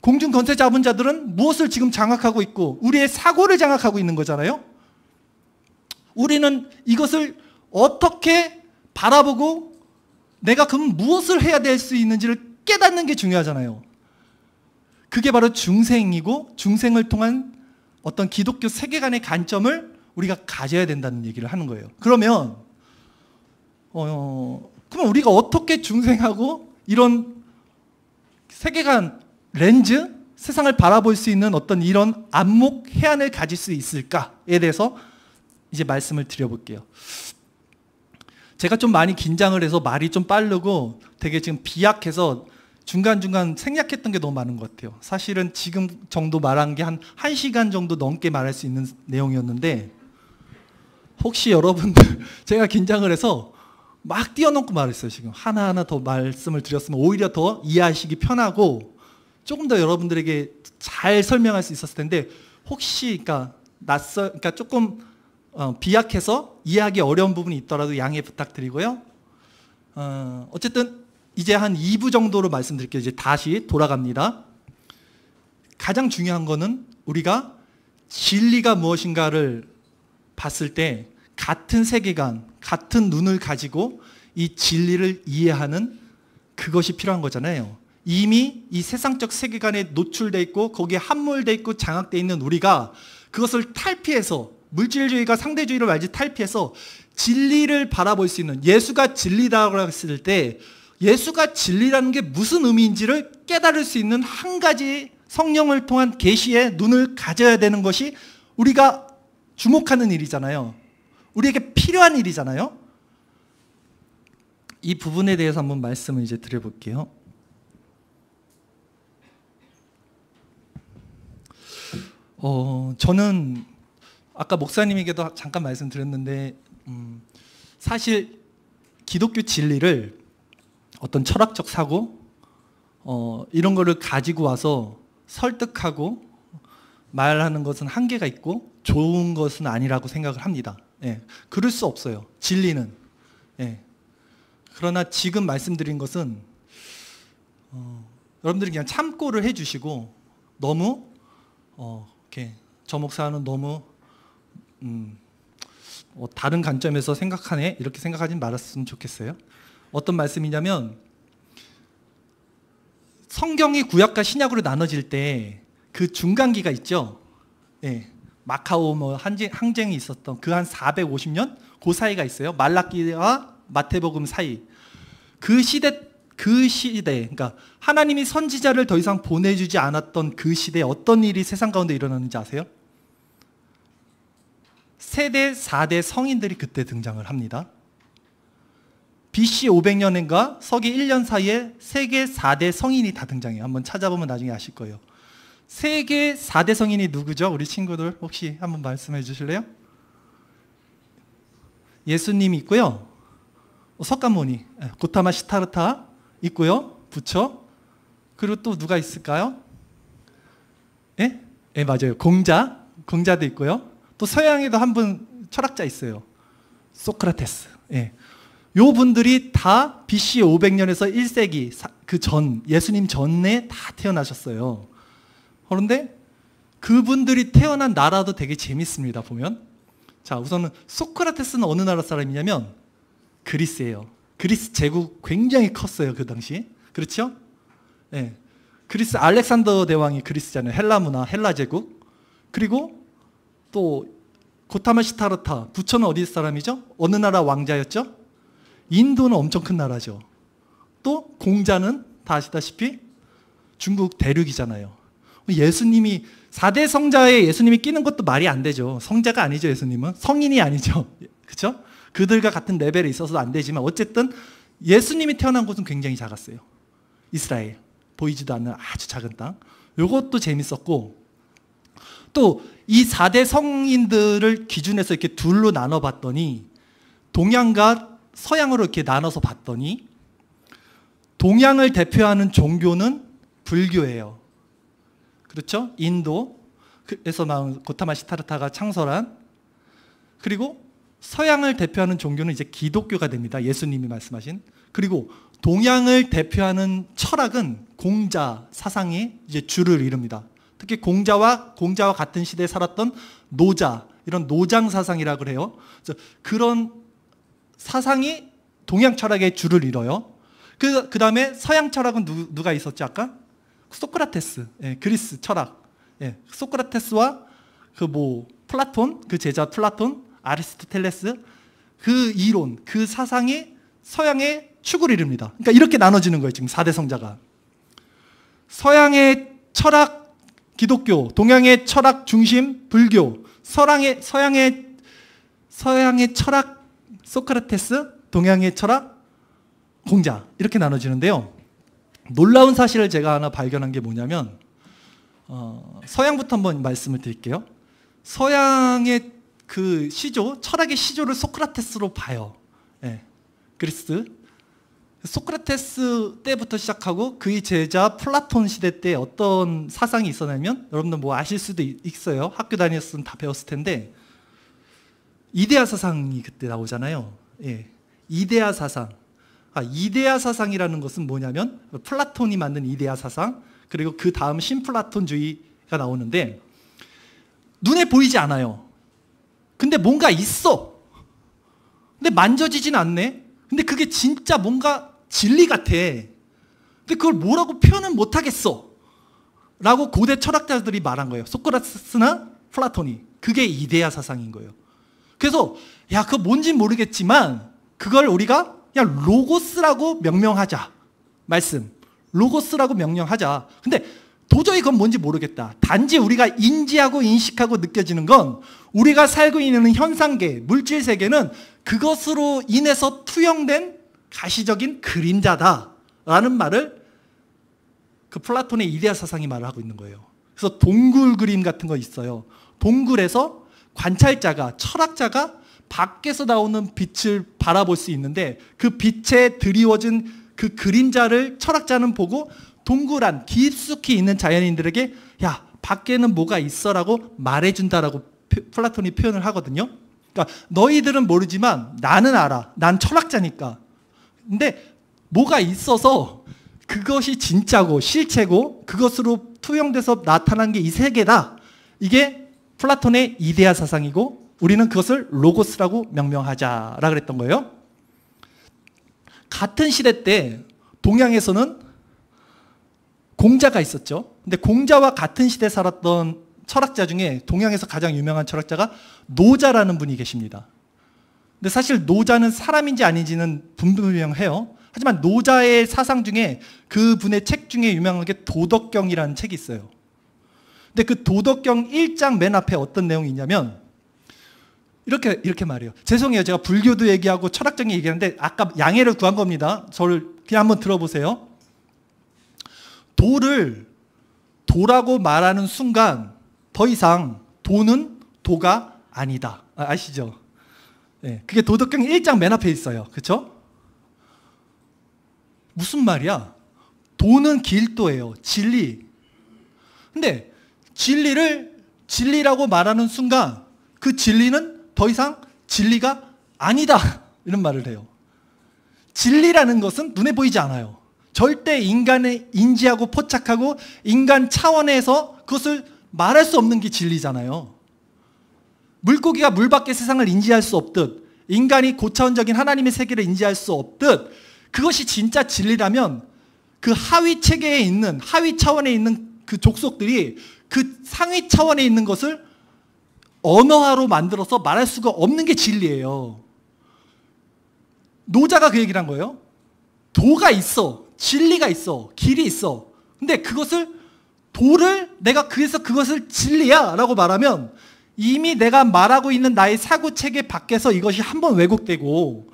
[SPEAKER 1] 공중 건세 잡은 자들은 무엇을 지금 장악하고 있고 우리의 사고를 장악하고 있는 거잖아요. 우리는 이것을 어떻게 바라보고 내가 그럼 무엇을 해야 될 수 있는지를 깨닫는 게 중요하잖아요. 그게 바로 중생이고 중생을 통한 어떤 기독교 세계관의 관점을 우리가 가져야 된다는 얘기를 하는 거예요. 그러면 어, 그러면 우리가 어떻게 중생하고 이런 세계관 렌즈 세상을 바라볼 수 있는 어떤 이런 안목 해안을 가질 수 있을까에 대해서 이제 말씀을 드려볼게요. 제가 좀 많이 긴장을 해서 말이 좀 빠르고 되게 지금 비약해서 중간중간 생략했던 게 너무 많은 것 같아요. 사실은 지금 정도 말한 게 한 1시간 정도 넘게 말할 수 있는 내용이었는데 혹시 여러분들 제가 긴장을 해서 막띄워놓고 말했어요, 지금. 하나하나 더 말씀을 드렸으면 오히려 더 이해하시기 편하고 조금 더 여러분들에게 잘 설명할 수 있었을 텐데 혹시 그러니까 낯설 그러니까 조금 어, 비약해서 이해하기 어려운 부분이 있더라도 양해 부탁드리고요. 어, 어쨌든 이제 한 2부 정도로 말씀드릴게요. 이제 다시 돌아갑니다. 가장 중요한 거는 우리가 진리가 무엇인가를 봤을 때 같은 세계관, 같은 눈을 가지고 이 진리를 이해하는 그것이 필요한 거잖아요. 이미 이 세상적 세계관에 노출돼 있고 거기에 함몰돼 있고 장악돼 있는 우리가 그것을 탈피해서 물질주의가 상대주의를 말지 탈피해서 진리를 바라볼 수 있는 예수가 진리라고 했을 때 예수가 진리라는 게 무슨 의미인지를 깨달을 수 있는 한 가지 성령을 통한 계시의 눈을 가져야 되는 것이 우리가 주목하는 일이잖아요. 우리에게 필요한 일이잖아요. 이 부분에 대해서 한번 말씀을 이제 드려볼게요. 어, 저는 아까 목사님에게도 잠깐 말씀드렸는데 음, 사실 기독교 진리를 어떤 철학적 사고 어, 이런 거를 가지고 와서 설득하고 말하는 것은 한계가 있고 좋은 것은 아니라고 생각을 합니다. 예, 그럴 수 없어요. 진리는. 예. 그러나 지금 말씀드린 것은 어, 여러분들이 그냥 참고를 해주시고 너무 어, 이렇게 저 목사는 너무 음, 어, 다른 관점에서 생각하네 이렇게 생각하지 말았으면 좋겠어요. 어떤 말씀이냐면 성경이 구약과 신약으로 나눠질 때 그 중간기가 있죠. 예. 마카오 뭐 한쟁, 항쟁이 있었던 그 한 450년 그 사이가 있어요. 말라기와 마태복음 사이 그 시대 그 시대 그러니까 하나님이 선지자를 더 이상 보내주지 않았던 그시대 어떤 일이 세상 가운데 일어나는지 아세요? 세대 4대 성인들이 그때 등장을 합니다. BC 500년인가 서기 1년 사이에 세계 4대 성인이 다 등장해요. 한번 찾아보면 나중에 아실 거예요. 세계 4대 성인이 누구죠? 우리 친구들 혹시 한번 말씀해 주실래요? 예수님 있고요. 어, 석가모니, 예, 고타마 시타르타 있고요. 부처. 그리고 또 누가 있을까요? 예? 예, 맞아요. 공자. 공자도 있고요. 또 서양에도 한 분 철학자 있어요. 소크라테스. 예. 요 분들이 다 BC 500년에서 1세기 그 전, 예수님 전에 다 태어나셨어요. 그런데 그분들이 태어난 나라도 되게 재밌습니다. 보면 자 우선은 소크라테스는 어느 나라 사람이냐면 그리스예요. 그리스 제국 굉장히 컸어요 그 당시. 그렇죠? 예. 네. 그리스 알렉산더 대왕이 그리스잖아요. 헬라 문화, 헬라 제국. 그리고 또 고타마 시타르타 부처는 어디 사람이죠? 어느 나라 왕자였죠? 인도는 엄청 큰 나라죠. 또 공자는 다 아시다시피 중국 대륙이잖아요. 예수님이 4대 성자에 예수님이 끼는 것도 말이 안 되죠. 성자가 아니죠, 예수님은. 성인이 아니죠. 그렇죠? 그들과 같은 레벨에 있어서 안 되지만 어쨌든 예수님이 태어난 곳은 굉장히 작았어요. 이스라엘. 보이지도 않는 아주 작은 땅. 요것도 재밌었고 또 이 4대 성인들을 기준해서 이렇게 둘로 나눠 봤더니 동양과 서양으로 이렇게 나눠서 봤더니 동양을 대표하는 종교는 불교예요. 그렇죠? 인도에서 나온 고타마 시타르타가 창설한 그리고 서양을 대표하는 종교는 이제 기독교가 됩니다. 예수님이 말씀하신. 그리고 동양을 대표하는 철학은 공자 사상이 이제 주를 이룹니다. 특히 공자와 공자와 같은 시대에 살았던 노자 이런 노장 사상이라 그래요. 그런 사상이 동양 철학의 주를 이뤄요. 그, 그 다음에 서양 철학은 누, 누가 있었지 아까? 소크라테스, 예, 그리스 철학, 예, 소크라테스와 그 뭐 플라톤, 그 제자 플라톤, 아리스토텔레스 그 이론, 그 사상이 서양의 축을 이룹니다. 그러니까 이렇게 나눠지는 거예요. 지금 4대 성자가. 서양의 철학 기독교, 동양의 철학 중심 불교, 서양의 서양의 서양의 철학 소크라테스, 동양의 철학 공자 이렇게 나눠지는데요. 놀라운 사실을 제가 하나 발견한 게 뭐냐면 어, 서양부터 한번 말씀을 드릴게요. 서양의 그 시조, 철학의 시조를 소크라테스로 봐요. 예, 그리스. 소크라테스 때부터 시작하고 그의 제자 플라톤 시대 때 어떤 사상이 있었냐면 여러분들 뭐 아실 수도 있어요. 학교 다녔으면 다 배웠을 텐데 이데아 사상이 그때 나오잖아요. 예, 이데아 사상. 아, 이데아 사상이라는 것은 뭐냐면 플라톤이 만든 이데아 사상 그리고 그 다음 신플라톤주의가 나오는데 눈에 보이지 않아요. 근데 뭔가 있어. 근데 만져지진 않네. 근데 그게 진짜 뭔가 진리 같아. 근데 그걸 뭐라고 표현은 못하겠어. 라고 고대 철학자들이 말한 거예요. 소크라테스나 플라톤이. 그게 이데아 사상인 거예요. 그래서 야, 그거 뭔진 모르겠지만 그걸 우리가 그냥 로고스라고 명명하자. 말씀. 로고스라고 명령하자. 근데 도저히 그건 뭔지 모르겠다. 단지 우리가 인지하고 인식하고 느껴지는 건 우리가 살고 있는 현상계, 물질 세계는 그것으로 인해서 투영된 가시적인 그림자다라는 말을 그 플라톤의 이데아 사상이 말을 하고 있는 거예요. 그래서 동굴 그림 같은 거 있어요. 동굴에서 관찰자가 철학자가 밖에서 나오는 빛을 바라볼 수 있는데 그 빛에 드리워진 그 그림자를 철학자는 보고 동그란 깊숙이 있는 자연인들에게 야 밖에는 뭐가 있어라고 말해준다라고 플라톤이 표현을 하거든요. 그러니까 너희들은 모르지만 나는 알아. 난 철학자니까. 근데 뭐가 있어서 그것이 진짜고 실체고 그것으로 투영돼서 나타난 게 이 세계다. 이게 플라톤의 이데아 사상이고 우리는 그것을 로고스라고 명명하자라 그랬던 거예요. 같은 시대 때 동양에서는 공자가 있었죠. 근데 공자와 같은 시대 살았던 철학자 중에 동양에서 가장 유명한 철학자가 노자라는 분이 계십니다. 근데 사실 노자는 사람인지 아닌지는 분분명해요. 하지만 노자의 사상 중에 그 분의 책 중에 유명하게 도덕경이라는 책이 있어요. 근데 그 도덕경 1장 맨 앞에 어떤 내용이 있냐면 이렇게 이렇게 말해요. 죄송해요. 제가 불교도 얘기하고 철학적인 얘기하는데 아까 양해를 구한 겁니다. 저를 그냥 한번 들어보세요. 도를 도라고 말하는 순간 더 이상 도는 도가 아니다. 아, 시죠 네, 예, 그게 도덕경 1장 맨 앞에 있어요. 그렇죠? 무슨 말이야? 도는 길도예요. 진리. 근데 진리를 진리라고 말하는 순간 그 진리는 더 이상 진리가 아니다. 이런 말을 해요. 진리라는 것은 눈에 보이지 않아요. 절대 인간의 인지하고 포착하고 인간 차원에서 그것을 말할 수 없는 게 진리잖아요. 물고기가 물 밖의 세상을 인지할 수 없듯 인간이 고차원적인 하나님의 세계를 인지할 수 없듯 그것이 진짜 진리라면 그 하위 체계에 있는 하위 차원에 있는 그 족속들이 그 상위 차원에 있는 것을 언어화로 만들어서 말할 수가 없는 게 진리예요. 노자가 그 얘기를 한 거예요. 도가 있어. 진리가 있어. 길이 있어. 근데 그것을 도를 내가 그래서 그것을 진리야 라고 말하면 이미 내가 말하고 있는 나의 사고체계 밖에서 이것이 한번 왜곡되고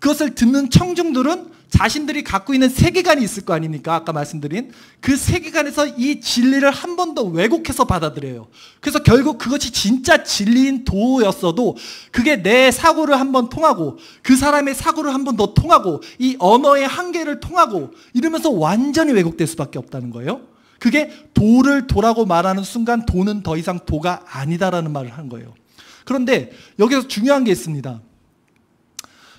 [SPEAKER 1] 그것을 듣는 청중들은 자신들이 갖고 있는 세계관이 있을 거 아닙니까? 아까 말씀드린 그 세계관에서 이 진리를 한 번 더 왜곡해서 받아들여요. 그래서 결국 그것이 진짜 진리인 도였어도 그게 내 사고를 한 번 통하고 그 사람의 사고를 한 번 더 통하고 이 언어의 한계를 통하고 이러면서 완전히 왜곡될 수밖에 없다는 거예요. 그게 도를 도라고 말하는 순간 도는 더 이상 도가 아니다라는 말을 한 거예요. 그런데 여기서 중요한 게 있습니다.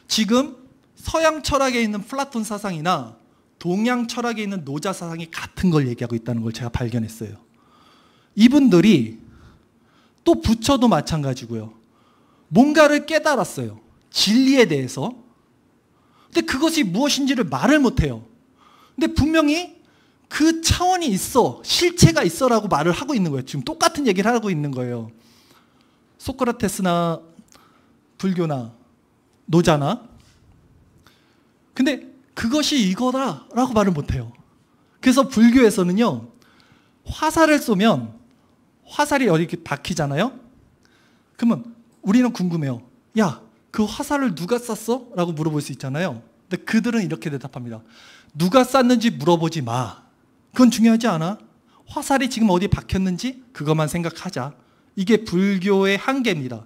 [SPEAKER 1] 지금 서양 철학에 있는 플라톤 사상이나 동양 철학에 있는 노자 사상이 같은 걸 얘기하고 있다는 걸 제가 발견했어요. 이분들이 또 부처도 마찬가지고요. 뭔가를 깨달았어요. 진리에 대해서. 근데 그것이 무엇인지를 말을 못해요. 근데 분명히 그 차원이 있어. 실체가 있어라고 말을 하고 있는 거예요. 지금 똑같은 얘기를 하고 있는 거예요. 소크라테스나 불교나 노잖아. 근데 그것이 이거다라고 말을 못해요. 그래서 불교에서는요, 화살을 쏘면 화살이 여기 박히잖아요? 그러면 우리는 궁금해요. 야, 그 화살을 누가 쐈어? 라고 물어볼 수 있잖아요. 근데 그들은 이렇게 대답합니다. 누가 쐈는지 물어보지 마. 그건 중요하지 않아. 화살이 지금 어디 박혔는지 그것만 생각하자. 이게 불교의 한계입니다.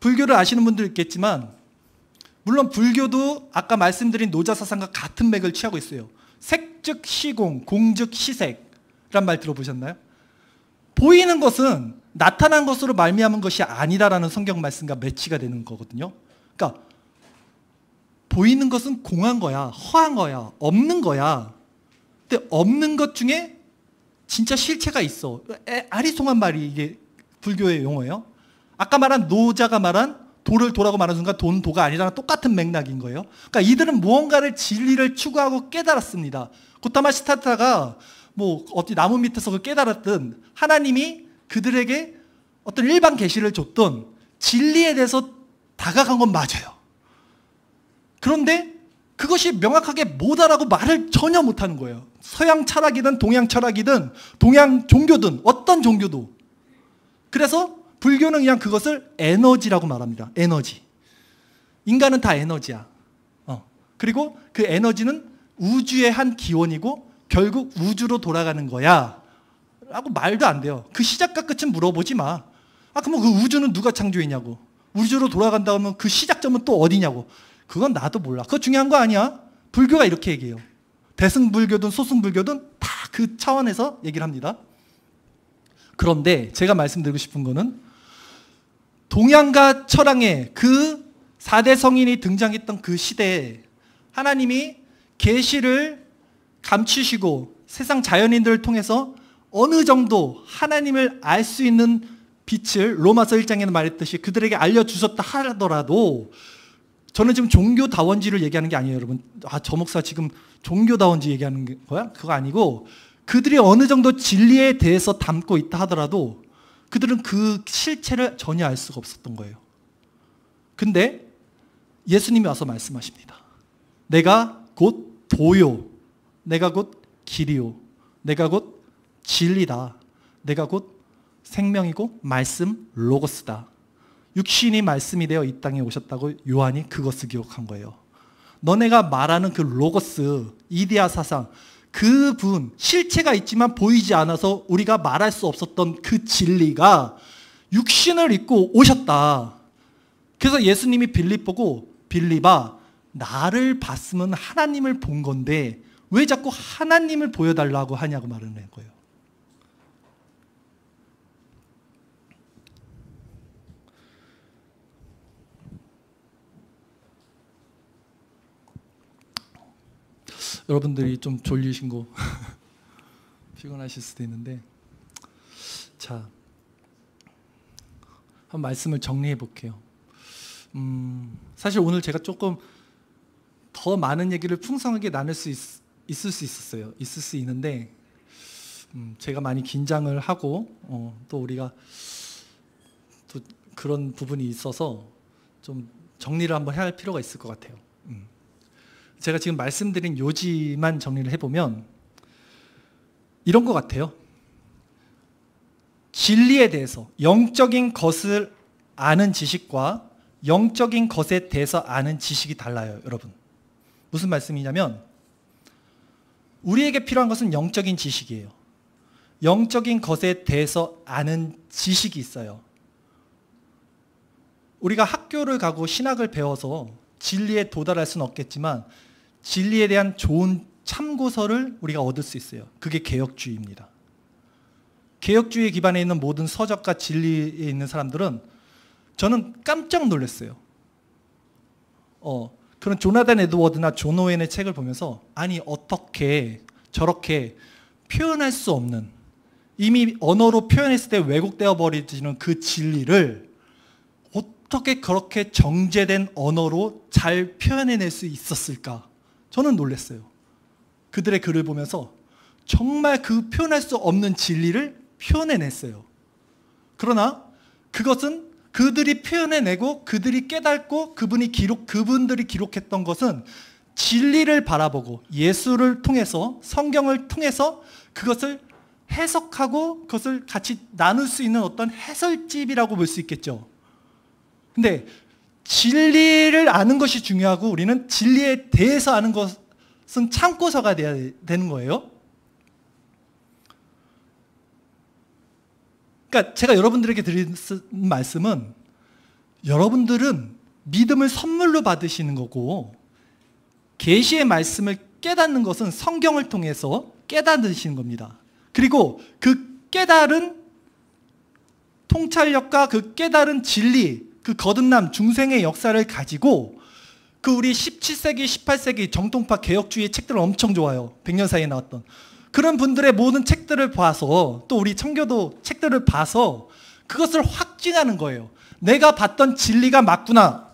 [SPEAKER 1] 불교를 아시는 분들 있겠지만 물론 불교도 아까 말씀드린 노자 사상과 같은 맥을 취하고 있어요. 색즉 시공, 공즉 시색란 말 들어보셨나요? 보이는 것은 나타난 것으로 말미암은 것이 아니다라는 성경 말씀과 매치가 되는 거거든요. 그러니까 보이는 것은 공한 거야, 허한 거야, 없는 거야. 근데 없는 것 중에 진짜 실체가 있어. 아리송한 말이 이게 불교의 용어예요. 아까 말한 노자가 말한 도를 도라고 말하는 순간 돈 도가 아니라는 똑같은 맥락인 거예요. 그러니까 이들은 무언가를 진리를 추구하고 깨달았습니다. 고타마 시타타가 뭐 어디 나무 밑에서 그 깨달았든 하나님이 그들에게 어떤 일반 계시를 줬던 진리에 대해서 다가간 건 맞아요. 그런데 그것이 명확하게 뭐다라고 말을 전혀 못하는 거예요. 서양 철학이든 동양 철학이든 동양 종교든 어떤 종교도. 그래서 불교는 그냥 그것을 에너지라고 말합니다. 에너지. 인간은 다 에너지야. 어. 그리고 그 에너지는 우주의 한 기원이고 결국 우주로 돌아가는 거야. 라고 말도 안 돼요. 그 시작과 끝은 물어보지 마. 아, 그럼 그 우주는 누가 창조했냐고. 우주로 돌아간다 하면 그 시작점은 또 어디냐고. 그건 나도 몰라. 그거 중요한 거 아니야. 불교가 이렇게 얘기해요. 대승불교든 소승불교든 다 그 차원에서 얘기를 합니다. 그런데 제가 말씀드리고 싶은 거는 동양과 철왕의그 4대 성인이 등장했던 그 시대에 하나님이 계시를 감추시고 세상 자연인들을 통해서 어느 정도 하나님을 알 수 있는 빛을 로마서 1장에는 말했듯이 그들에게 알려주셨다 하더라도 저는 지금 종교다원지를 얘기하는 게 아니에요, 여러분. 아, 저 목사 지금 종교다원지 얘기하는 거야? 그거 아니고 그들이 어느 정도 진리에 대해서 담고 있다 하더라도 그들은 그 실체를 전혀 알 수가 없었던 거예요. 근데 예수님이 와서 말씀하십니다. 내가 곧 도요. 내가 곧 길이요. 내가 곧 진리다. 내가 곧 생명이고 말씀 로고스다. 육신이 말씀이 되어 이 땅에 오셨다고 요한이 그것을 기억한 거예요. 너네가 말하는 그 로고스, 이데아 사상, 그분 실체가 있지만 보이지 않아서 우리가 말할 수 없었던 그 진리가 육신을 입고 오셨다. 그래서 예수님이 빌립보고 빌립아 나를 봤으면 하나님을 본 건데 왜 자꾸 하나님을 보여달라고 하냐고 말을 낸 거예요. 여러분들이 좀 졸리신 거 피곤하실 수도 있는데 자한번 말씀을 정리해 볼게요. 음, 사실 오늘 제가 조금 더 많은 얘기를 풍성하게 나눌 수 있, 을수 있었어요. 있을 수 있는데 음, 제가 많이 긴장을 하고 어, 또 우리가 또 그런 부분이 있어서 좀 정리를 한번 해야 할 필요가 있을 것 같아요. 음. 제가 지금 말씀드린 요지만 정리를 해보면 이런 것 같아요. 진리에 대해서 영적인 것을 아는 지식과 영적인 것에 대해서 아는 지식이 달라요, 여러분. 무슨 말씀이냐면 우리에게 필요한 것은 영적인 지식이에요. 영적인 것에 대해서 아는 지식이 있어요. 우리가 학교를 가고 신학을 배워서 진리에 도달할 수는 없겠지만 진리에 대한 좋은 참고서를 우리가 얻을 수 있어요. 그게 개혁주의입니다. 개혁주의 기반에 있는 모든 서적과 진리에 있는 사람들은 저는 깜짝 놀랐어요. 어, 그런 조나단 에드워드나 존 오웬의 책을 보면서 아니 어떻게 저렇게 표현할 수 없는 이미 언어로 표현했을 때 왜곡되어 버리지는 그 진리를 어떻게 그렇게 정제된 언어로 잘 표현해낼 수 있었을까? 저는 놀랐어요. 그들의 글을 보면서 정말 그 표현할 수 없는 진리를 표현해냈어요. 그러나 그것은 그들이 표현해내고 그들이 깨닫고 그분이 기록, 그분들이 기록했던 것은 진리를 바라보고 예수를 통해서 성경을 통해서 그것을 해석하고 그것을 같이 나눌 수 있는 어떤 해설집이라고 볼 수 있겠죠. 근데 진리를 아는 것이 중요하고 우리는 진리에 대해서 아는 것은 참고서가 돼야 되는 거예요. 그러니까 제가 여러분들에게 드린 말씀은 여러분들은 믿음을 선물로 받으시는 거고 계시의 말씀을 깨닫는 것은 성경을 통해서 깨닫으시는 겁니다. 그리고 그 깨달은 통찰력과 그 깨달은 진리 그 거듭남 중생의 역사를 가지고 그 우리 17세기, 18세기 정통파 개혁주의 책들 엄청 좋아요. 100년 사이에 나왔던. 그런 분들의 모든 책들을 봐서 또 우리 청교도 책들을 봐서 그것을 확증하는 거예요. 내가 봤던 진리가 맞구나.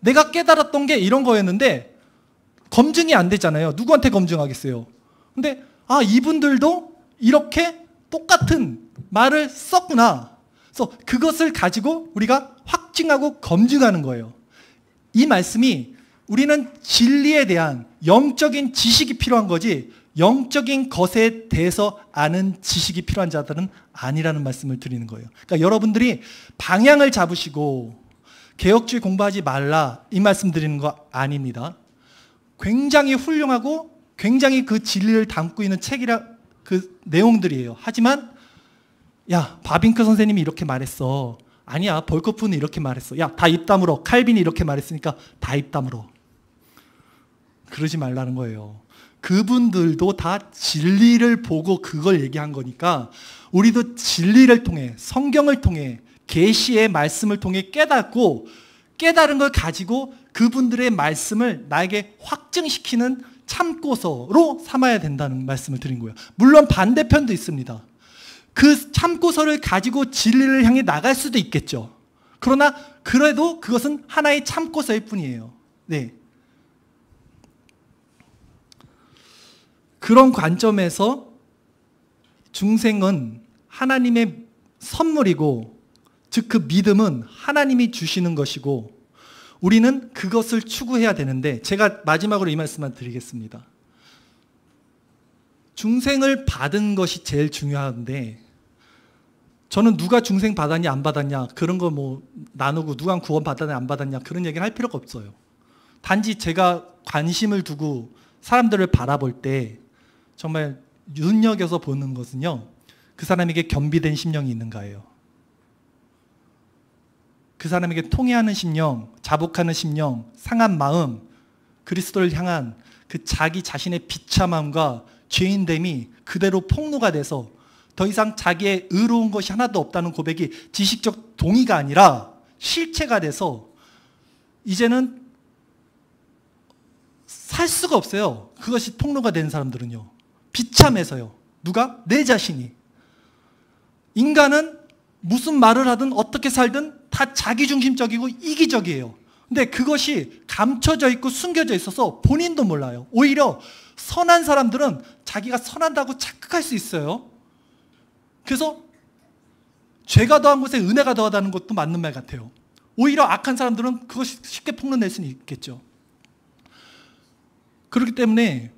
[SPEAKER 1] 내가 깨달았던 게 이런 거였는데 검증이 안 되잖아요. 누구한테 검증하겠어요? 근데 아, 이분들도 이렇게 똑같은 말을 썼구나. 그래서 그것을 가지고 우리가 확증하고 검증하는 거예요. 이 말씀이 우리는 진리에 대한 영적인 지식이 필요한 거지 영적인 것에 대해서 아는 지식이 필요한 자들은 아니라는 말씀을 드리는 거예요. 그러니까 여러분들이 방향을 잡으시고 개혁주의 공부하지 말라 이 말씀 드리는 거 아닙니다. 굉장히 훌륭하고 굉장히 그 진리를 담고 있는 책이라 그 내용들이에요. 하지만 야, 바빙크 선생님이 이렇게 말했어. 아니야, 벌크프는 이렇게 말했어. 야, 다입담으로 칼빈이 이렇게 말했으니까 다입담으로 그러지 말라는 거예요. 그분들도 다 진리를 보고 그걸 얘기한 거니까 우리도 진리를 통해 성경을 통해 계시의 말씀을 통해 깨닫고 깨달은 걸 가지고 그분들의 말씀을 나에게 확증시키는 참고서로 삼아야 된다는 말씀을 드린 거예요. 물론 반대편도 있습니다. 그 참고서를 가지고 진리를 향해 나갈 수도 있겠죠. 그러나 그래도 그것은 하나의 참고서일 뿐이에요. 네. 그런 관점에서 중생은 하나님의 선물이고 즉 그 믿음은 하나님이 주시는 것이고 우리는 그것을 추구해야 되는데 제가 마지막으로 이 말씀만 드리겠습니다. 중생을 받은 것이 제일 중요한데 저는 누가 중생 받았냐 안 받았냐 그런 거 뭐 나누고 누가 구원 받았냐 안 받았냐 그런 얘기를 할 필요가 없어요. 단지 제가 관심을 두고 사람들을 바라볼 때 정말 윤여겨서 보는 것은요. 그 사람에게 겸비된 심령이 있는가예요. 그 사람에게 통해하는 심령, 자복하는 심령, 상한 마음, 그리스도를 향한 그 자기 자신의 비참함과 죄인됨이 그대로 폭로가 돼서 더 이상 자기의 의로운 것이 하나도 없다는 고백이 지식적 동의가 아니라 실체가 돼서 이제는 살 수가 없어요. 그것이 폭로가 된 사람들은요. 비참해서요. 누가? 내 자신이. 인간은 무슨 말을 하든 어떻게 살든 다 자기중심적이고 이기적이에요. 근데 그것이 감춰져 있고 숨겨져 있어서 본인도 몰라요. 오히려 선한 사람들은 자기가 선한다고 착각할 수 있어요. 그래서 죄가 더한 곳에 은혜가 더하다는 것도 맞는 말 같아요. 오히려 악한 사람들은 그것이 쉽게 폭로낼 수 있겠죠. 그렇기 때문에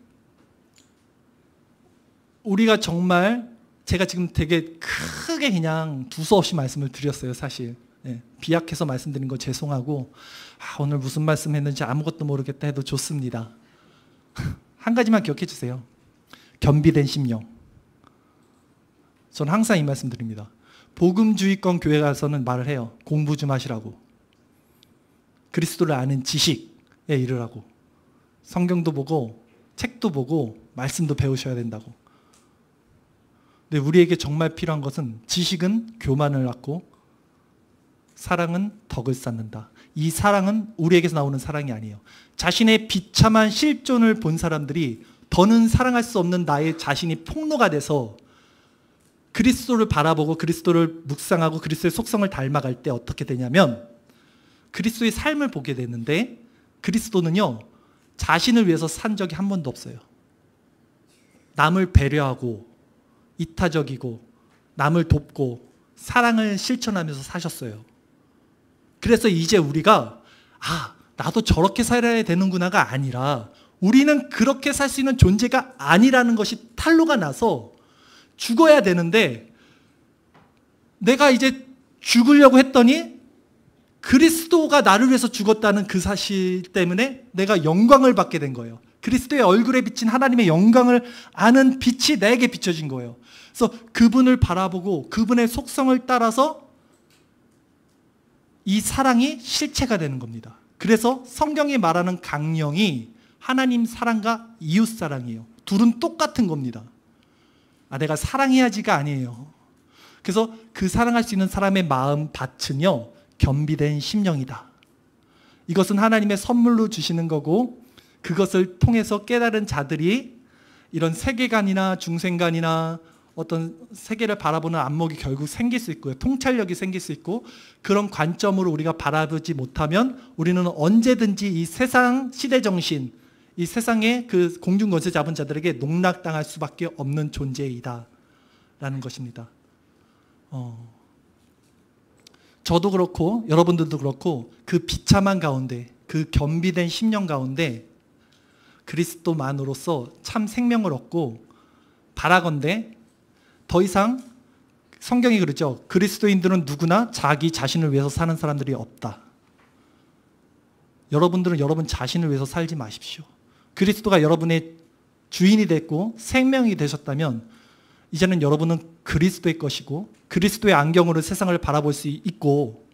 [SPEAKER 1] 우리가 정말 제가 지금 되게 크게 그냥 두서없이 말씀을 드렸어요, 사실. 예, 비약해서 말씀드린 거 죄송하고 아, 오늘 무슨 말씀했는지 아무것도 모르겠다 해도 좋습니다. 한 가지만 기억해 주세요. 겸비된 심령. 저는 항상 이 말씀 드립니다. 복음주의권 교회 가서는 말을 해요. 공부 좀 하시라고. 그리스도를 아는 지식에 이르라고. 성경도 보고, 책도 보고, 말씀도 배우셔야 된다고. 근데 우리에게 정말 필요한 것은 지식은 교만을 낳고, 사랑은 덕을 쌓는다. 이 사랑은 우리에게서 나오는 사랑이 아니에요. 자신의 비참한 실존을 본 사람들이 더는 사랑할 수 없는 나의 자신이 폭로가 돼서 그리스도를 바라보고 그리스도를 묵상하고 그리스도의 속성을 닮아갈 때 어떻게 되냐면 그리스도의 삶을 보게 되는데 그리스도는요 자신을 위해서 산 적이 한 번도 없어요. 남을 배려하고 이타적이고 남을 돕고 사랑을 실천하면서 사셨어요. 그래서 이제 우리가 아, 나도 저렇게 살아야 되는구나가 아니라 우리는 그렇게 살 수 있는 존재가 아니라는 것이 탄로가 나서 죽어야 되는데 내가 이제 죽으려고 했더니 그리스도가 나를 위해서 죽었다는 그 사실 때문에 내가 영광을 받게 된 거예요. 그리스도의 얼굴에 비친 하나님의 영광을 아는 빛이 내게 비춰진 거예요. 그래서 그분을 바라보고 그분의 속성을 따라서 이 사랑이 실체가 되는 겁니다. 그래서 성경이 말하는 강령이 하나님 사랑과 이웃 사랑이에요. 둘은 똑같은 겁니다. 아, 내가 사랑해야지가 아니에요. 그래서 그 사랑할 수 있는 사람의 마음 밭은요, 겸비된 심령이다. 이것은 하나님의 선물로 주시는 거고, 그것을 통해서 깨달은 자들이 이런 세계관이나 중생관이나 어떤 세계를 바라보는 안목이 결국 생길 수 있고요. 통찰력이 생길 수 있고 그런 관점으로 우리가 바라보지 못하면 우리는 언제든지 이 세상 시대 정신, 이 세상의 그 공중 건세자본 자들에게 농락당할 수밖에 없는 존재이다. 라는 것입니다. 어. 저도 그렇고 여러분들도 그렇고 그 비참한 가운데 그 겸비된 1 0 가운데 그리스도만으로서 참 생명을 얻고 바라건대 더 이상 성경이 그러죠. 그리스도인들은 누구나 자기 자신을 위해서 사는 사람들이 없다. 여러분들은 여러분 자신을 위해서 살지 마십시오. 그리스도가 여러분의 주인이 됐고 생명이 되셨다면 이제는 여러분은 그리스도의 것이고 그리스도의 안경으로 세상을 바라볼 수 있고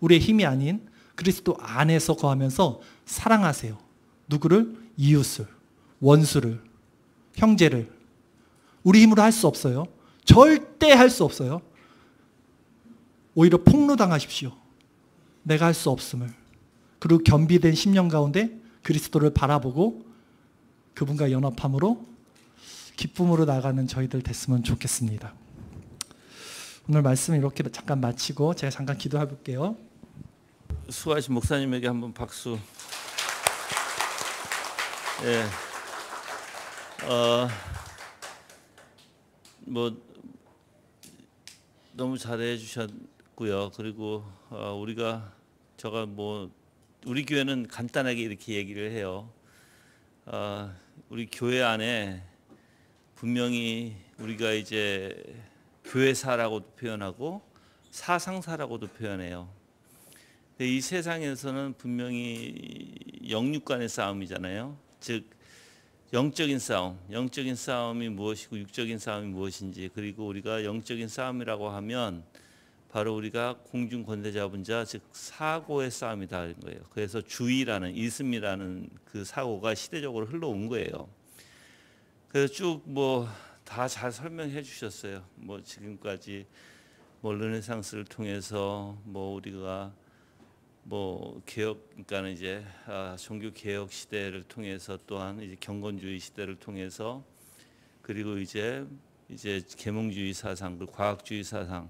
[SPEAKER 1] 우리의 힘이 아닌 그리스도 안에서 거하면서 사랑하세요. 누구를? 이웃을, 원수를, 형제를. 우리 힘으로 할 수 없어요. 절대 할 수 없어요. 오히려 폭로당하십시오. 내가 할 수 없음을. 그리고 겸비된 10년 가운데 그리스도를 바라보고 그분과 연합함으로 기쁨으로 나가는 저희들 됐으면 좋겠습니다. 오늘 말씀 이렇게 잠깐 마치고 제가 잠깐 기도해 볼게요.
[SPEAKER 2] 수하신 목사님에게 한번 박수. 예. 어, 뭐 너무 잘해 주셨고요. 그리고 어, 우리가 제가 뭐 우리 교회는 간단하게 이렇게 얘기를 해요. 어, 우리 교회 안에 분명히 우리가 이제 교회사라고도 표현하고 사상사라고도 표현해요. 근데 이 세상에서는 분명히 영육간의 싸움이잖아요. 즉 영적인 싸움, 영적인 싸움이 무엇이고 육적인 싸움이 무엇인지 그리고 우리가 영적인 싸움이라고 하면 바로 우리가 공중 권세 잡은 자, 즉 사고의 싸움이다는 거예요. 그래서 주의라는 이슴이라는 그 사고가 시대적으로 흘러온 거예요. 그래서 쭉 뭐 다 잘 설명해 주셨어요. 뭐 지금까지 뭐 르네상스를 통해서 뭐 우리가 뭐 개혁 그러니까는 이제 아, 종교 개혁 시대를 통해서 또한 이제 경건주의 시대를 통해서 그리고 이제 이제 계몽주의 사상, 그 과학주의 사상,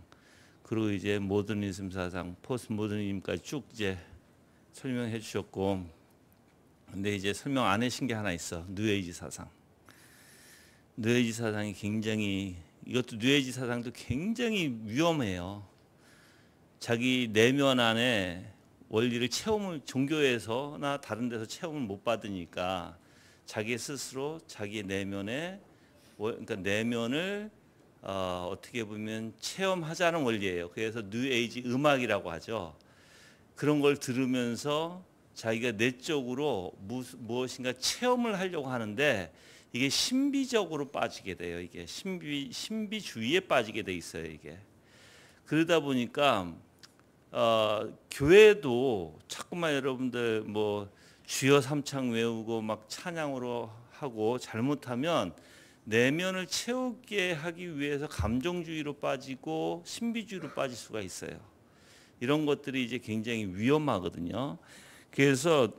[SPEAKER 2] 그리고 이제 모더니즘 사상, 포스트 모더니즘까지 쭉 이제 설명해 주셨고, 근데 이제 설명 안 해신 게 하나 있어, 뉴에이지 사상. 뉴에이지 사상이 굉장히 이것도 뉴에이지 사상도 굉장히 위험해요. 자기 내면 안에 원리를 체험을 종교에서나 다른 데서 체험을 못 받으니까 자기 스스로 자기 내면에 그러니까 내면을 어, 어떻게 보면 체험하자는 원리예요. 그래서 뉴에이지 음악이라고 하죠. 그런 걸 들으면서 자기가 내적으로 무, 무엇인가 체험을 하려고 하는데 이게 신비적으로 빠지게 돼요. 이게 신비 신비주의에 빠지게 돼 있어요. 이게 그러다 보니까 어, 교회도 자꾸만 여러분들 뭐 주여 삼창 외우고 막 찬양으로 하고 잘못하면 내면을 채우게 하기 위해서 감정주의로 빠지고 신비주의로 빠질 수가 있어요. 이런 것들이 이제 굉장히 위험하거든요. 그래서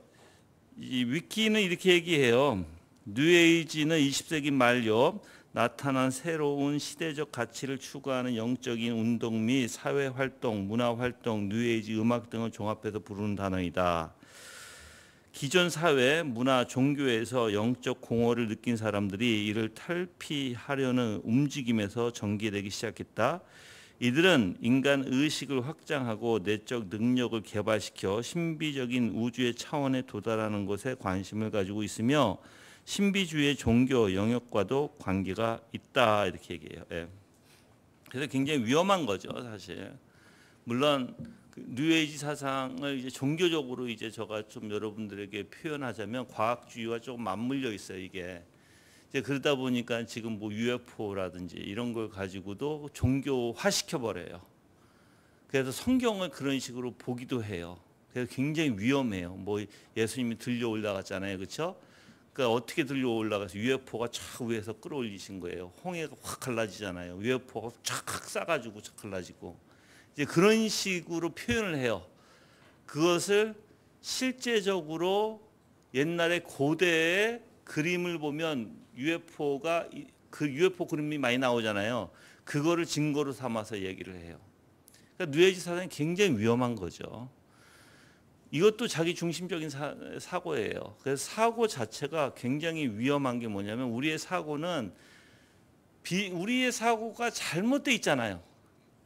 [SPEAKER 2] 이 위키는 이렇게 얘기해요. 뉴에이지는 20세기 말요 나타난 새로운 시대적 가치를 추구하는 영적인 운동 및 사회 활동, 문화 활동, 뉴에이지 음악 등을 종합해서 부르는 단어이다. 기존 사회, 문화, 종교에서 영적 공허를 느낀 사람들이 이를 탈피하려는 움직임에서 전개되기 시작했다. 이들은 인간 의식을 확장하고 내적 능력을 개발시켜 신비적인 우주의 차원에 도달하는 것에 관심을 가지고 있으며 신비주의 종교 영역과도 관계가 있다 이렇게 얘기해요. 예. 그래서 굉장히 위험한 거죠, 사실. 물론 그 뉴에이지 사상을 이제 종교적으로 이제 제가 좀 여러분들에게 표현하자면 과학주의와 조금 맞물려 있어요, 이게. 이제 그러다 보니까 지금 뭐 UFO라든지 이런 걸 가지고도 종교화 시켜 버려요. 그래서 성경을 그런 식으로 보기도 해요. 그래서 굉장히 위험해요. 뭐 예수님이 들려 올라갔잖아요. 그렇죠? 그러니까 어떻게 들려 올라가서 UFO가 촥 위에서 끌어올리신 거예요. 홍해가 확 갈라지잖아요. UFO가 촥 싸가지고 촥 갈라지고 이제 그런 식으로 표현을 해요. 그것을 실제적으로 옛날에 고대의 그림을 보면 UFO가 그 UFO 그림이 많이 나오잖아요. 그거를 증거로 삼아서 얘기를 해요. 그러니까 누에지 사상이 굉장히 위험한 거죠. 이것도 자기 중심적인 사, 고예요 그래서 사고 자체가 굉장히 위험한 게 뭐냐면 우리의 사고는 비, 우리의 사고가 잘못돼 있잖아요.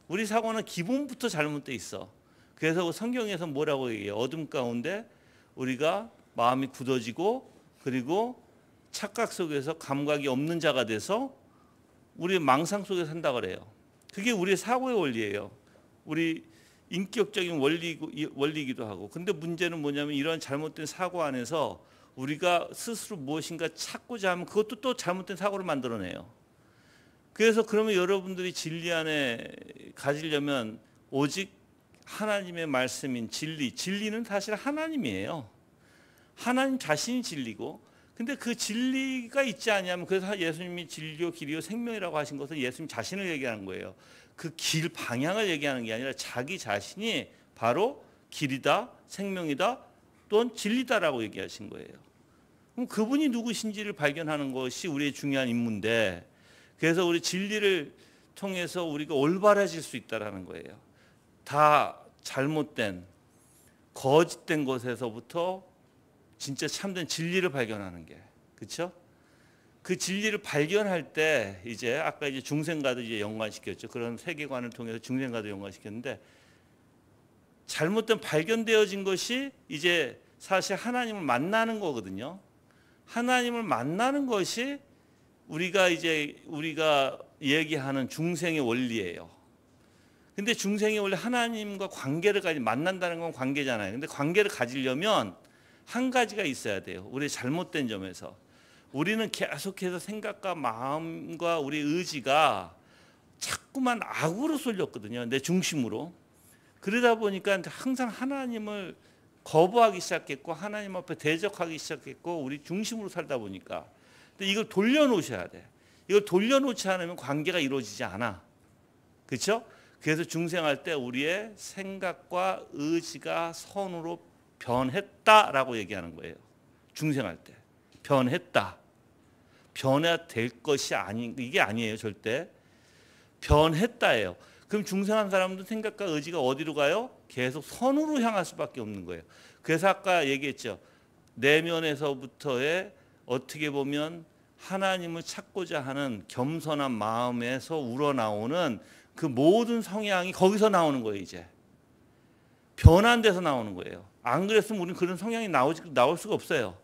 [SPEAKER 2] 우리 사고는 기본부터 잘못돼 있어. 그래서 그 성경에서 뭐라고 얘기해요? 어둠 가운데 우리가 마음이 굳어지고 그리고 착각 속에서 감각이 없는 자가 돼서 우리 망상 속에 산다 그래요. 그게 우리의 사고의 원리예요. 우리 인격적인 원리이고, 원리이기도 하고. 근데 문제는 뭐냐면 이런 잘못된 사고 안에서 우리가 스스로 무엇인가 찾고자 하면 그것도 또 잘못된 사고를 만들어내요. 그래서 그러면 여러분들이 진리 안에 가지려면 오직 하나님의 말씀인 진리, 진리는 사실 하나님이에요. 하나님 자신이 진리고, 근데 그 진리가 있지 않냐면 그래서 예수님이 진리요 길이요 생명이라고 하신 것은 예수님 자신을 얘기하는 거예요. 그길 방향을 얘기하는 게 아니라 자기 자신이 바로 길이다, 생명이다, 또는 진리다라고 얘기하신 거예요. 그럼 그분이 누구신지를 발견하는 것이 우리의 중요한 임무인데 그래서 우리 진리를 통해서 우리가 올바라질 수 있다라는 거예요. 다 잘못된 거짓된 것에서부터 진짜 참된 진리를 발견하는 게 그렇죠? 그 진리를 발견할 때 이제 아까 이제 중생과도 이제 연관시켰죠. 그런 세계관을 통해서 중생과도 연관시켰는데 잘못된 발견되어진 것이 이제 사실 하나님을 만나는 거거든요. 하나님을 만나는 것이 우리가 이제 우리가 얘기하는 중생의 원리예요. 근데 중생이 원래 하나님과 관계를 가지 만난다는 건 관계잖아요. 근데 관계를 가지려면 한 가지가 있어야 돼요. 우리 잘못된 점에서 우리는 계속해서 생각과 마음과 우리 의지가 자꾸만 악으로 쏠렸거든요. 내 중심으로. 그러다 보니까 항상 하나님을 거부하기 시작했고 하나님 앞에 대적하기 시작했고 우리 중심으로 살다 보니까 근데 이걸 돌려놓으셔야 돼. 이걸 돌려놓지 않으면 관계가 이루어지지 않아. 그렇죠? 그래서 중생할 때 우리의 생각과 의지가 선으로 변했다라고 얘기하는 거예요. 중생할 때 변했다. 변화될 것이 아니 이게 아니에요 절대 변했다예요. 그럼 중생한 사람도 생각과 의지가 어디로 가요? 계속 선으로 향할 수밖에 없는 거예요. 그래서 아까 얘기했죠. 내면에서부터의 어떻게 보면 하나님을 찾고자 하는 겸손한 마음에서 우러나오는 그 모든 성향이 거기서 나오는 거예요, 이제. 변한 데서 나오는 거예요. 안 그랬으면 우리는 그런 성향이 나오지, 나올 수가 없어요.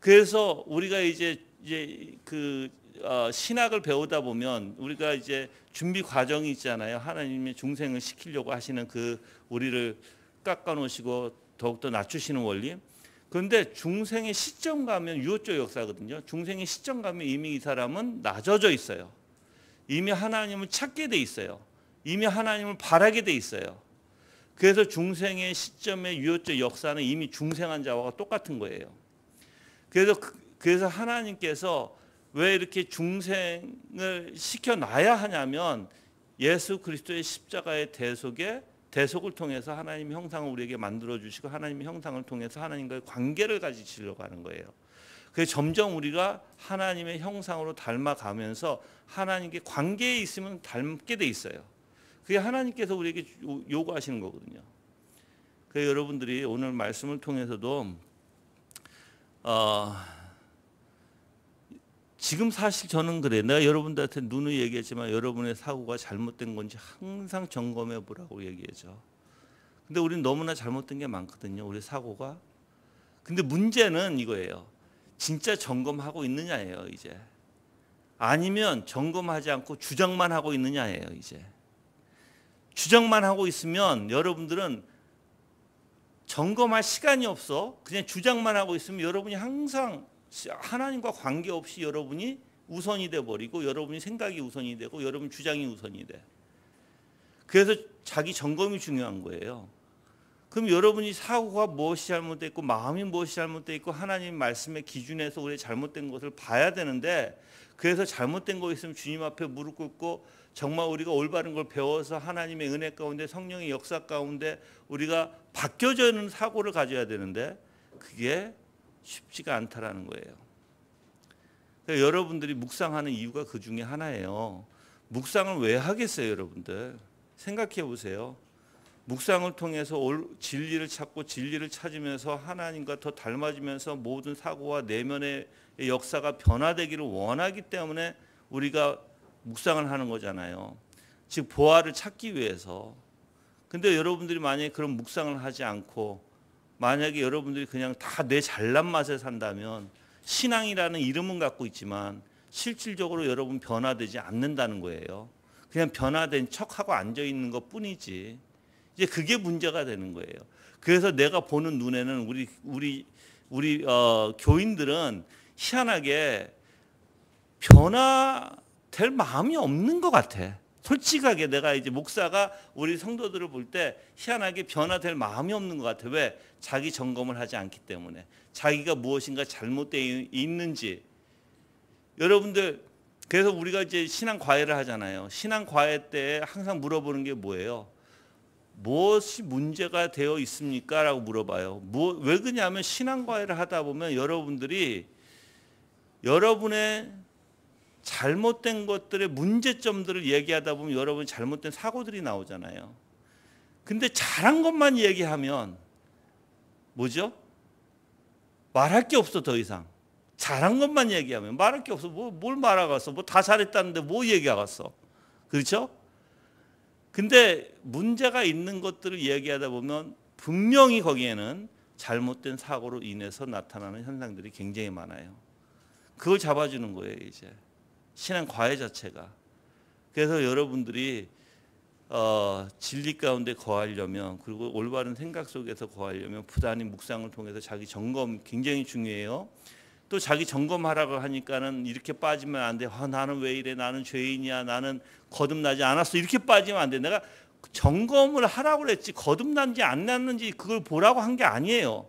[SPEAKER 2] 그래서 우리가 이제 이제 그 어, 신학을 배우다 보면 우리가 이제 준비 과정이 있잖아요. 하나님이 중생을 시키려고 하시는 그 우리를 깎아 놓으시고 더욱더 낮추시는 원리. 그런데 중생의 시점 가면 유월조 역사거든요. 중생의 시점 가면 이미 이 사람은 낮아져 있어요. 이미 하나님을 찾게 돼 있어요. 이미 하나님을 바라게 돼 있어요. 그래서 중생의 시점의 유효적 역사는 이미 중생한 자와 똑같은 거예요. 그래서 그, 그래서 하나님께서 왜 이렇게 중생을 시켜놔야 하냐면 예수 그리스도의 십자가의 대속에 대속을 통해서 하나님 형상을 우리에게 만들어 주시고 하나님 의 형상을 통해서 하나님과의 관계를 가지시려고 하는 거예요. 그래 점점 우리가 하나님의 형상으로 닮아가면서 하나님께 관계에 있으면 닮게 돼 있어요. 그게 하나님께서 우리에게 요구하시는 거거든요. 그래 여러분들이 오늘 말씀을 통해서도 어 지금 사실 저는 그래. 내가 여러분들한테 누누 얘기했지만 여러분의 사고가 잘못된 건지 항상 점검해 보라고 얘기해죠. 근데 우리는 너무나 잘못된 게 많거든요. 우리 사고가. 근데 문제는 이거예요. 진짜 점검하고 있느냐예요, 이제. 아니면 점검하지 않고 주장만 하고 있느냐예요, 이제. 주장만 하고 있으면 여러분들은 점검할 시간이 없어. 그냥 주장만 하고 있으면 여러분이 항상 하나님과 관계없이 여러분이 우선이 돼 버리고 여러분이 생각이 우선이 되고 여러분 주장이 우선이 돼. 그래서 자기 점검이 중요한 거예요. 그럼 여러분이 사고가 무엇이 잘못됐고 마음이 무엇이 잘못됐고 하나님 말씀의 기준에서 우리 잘못된 것을 봐야 되는데 그래서 잘못된 거 있으면 주님 앞에 무릎 꿇고 정말 우리가 올바른 걸 배워서 하나님의 은혜 가운데 성령의 역사 가운데 우리가 바뀌어지는 사고를 가져야 되는데 그게 쉽지가 않다라는 거예요. 그러니까 여러분들이 묵상하는 이유가 그 중에 하나예요. 묵상을 왜 하겠어요, 여러분들? 생각해 보세요. 묵상을 통해서 진리를 찾고 진리를 찾으면서 하나님과 더 닮아지면서 모든 사고와 내면의 역사가 변화되기를 원하기 때문에 우리가 묵상을 하는 거잖아요. 즉 보화를 찾기 위해서. 근데 여러분들이 만약에 그런 묵상을 하지 않고 만약에 여러분들이 그냥 다 내 잘난 맛에 산다면 신앙이라는 이름은 갖고 있지만 실질적으로 여러분 변화되지 않는다는 거예요. 그냥 변화된 척하고 앉아 있는 것 뿐이지. 이제 그게 문제가 되는 거예요. 그래서 내가 보는 눈에는 우리 우리 우리 어, 교인들은 희한하게 변화될 마음이 없는 것 같아. 솔직하게 내가 이제 목사가 우리 성도들을 볼 때 희한하게 변화될 마음이 없는 것 같아. 왜? 자기 점검을 하지 않기 때문에 자기가 무엇인가 잘못되어 있는지 여러분들 그래서 우리가 이제 신앙 과외를 하잖아요. 신앙 과외 때 항상 물어보는 게 뭐예요? 무엇이 문제가 되어 있습니까? 라고 물어봐요. 뭐, 왜 그러냐면 신앙 과외를 하다 보면 여러분들이 여러분의 잘못된 것들의 문제점들을 얘기하다 보면 여러분 잘못된 사고들이 나오잖아요. 근데 잘한 것만 얘기하면 뭐죠? 말할 게 없어 더 이상. 잘한 것만 얘기하면 말할 게 없어. 뭐, 뭘 말하겠어. 뭐 다 잘했다는데 뭐 얘기하겠어. 그렇죠? 근데 문제가 있는 것들을 얘기하다 보면 분명히 거기에는 잘못된 사고로 인해서 나타나는 현상들이 굉장히 많아요. 그걸 잡아주는 거예요, 이제. 신앙 과외 자체가. 그래서 여러분들이 어, 진리 가운데 거하려면 그리고 올바른 생각 속에서 거하려면 부단히 묵상을 통해서 자기 점검 굉장히 중요해요. 또 자기 점검하라고 하니까는 이렇게 빠지면 안 돼. 아, 나는 왜 이래? 나는 죄인이야. 나는 거듭나지 않았어. 이렇게 빠지면 안 돼. 내가 점검을 하라고 그랬지 거듭난지 안 났는지 그걸 보라고 한 게 아니에요.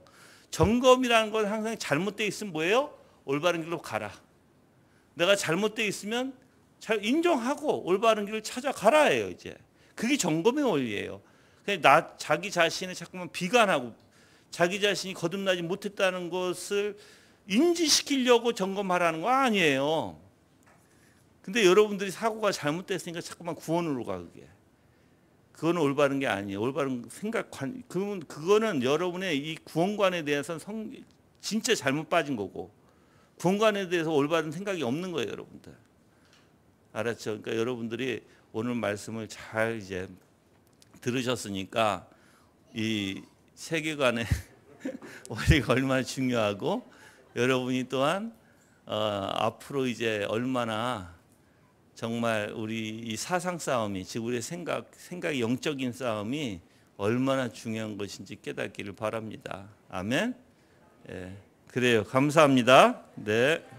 [SPEAKER 2] 점검이라는 건 항상 잘못돼 있으면 뭐예요? 올바른 길로 가라. 내가 잘못돼 있으면 잘 인정하고 올바른 길을 찾아가라예요, 이제. 그게 점검의 원리예요. 나 자기 자신을 자꾸만 비관하고 자기 자신이 거듭나지 못했다는 것을 인지시키려고 점검하라는 거 아니에요. 근데 여러분들이 사고가 잘못됐으니까 자꾸만 구원으로 가 그게. 그건 올바른 게 아니에요. 올바른 생각관 그건 그거는 여러분의 이 구원관에 대해서는 성 진짜 잘못 빠진 거고 구원관에 대해서 올바른 생각이 없는 거예요, 여러분들. 알았죠? 그러니까 여러분들이 오늘 말씀을 잘 이제 들으셨으니까 이 세계관의 원리가 얼마나 중요하고 여러분이 또한 어, 앞으로 이제 얼마나 정말 우리 이 사상 싸움이 즉 우리의 생각 생각 영적인 싸움이 얼마나 중요한 것인지 깨닫기를 바랍니다. 아멘. 예, 그래요. 감사합니다. 네.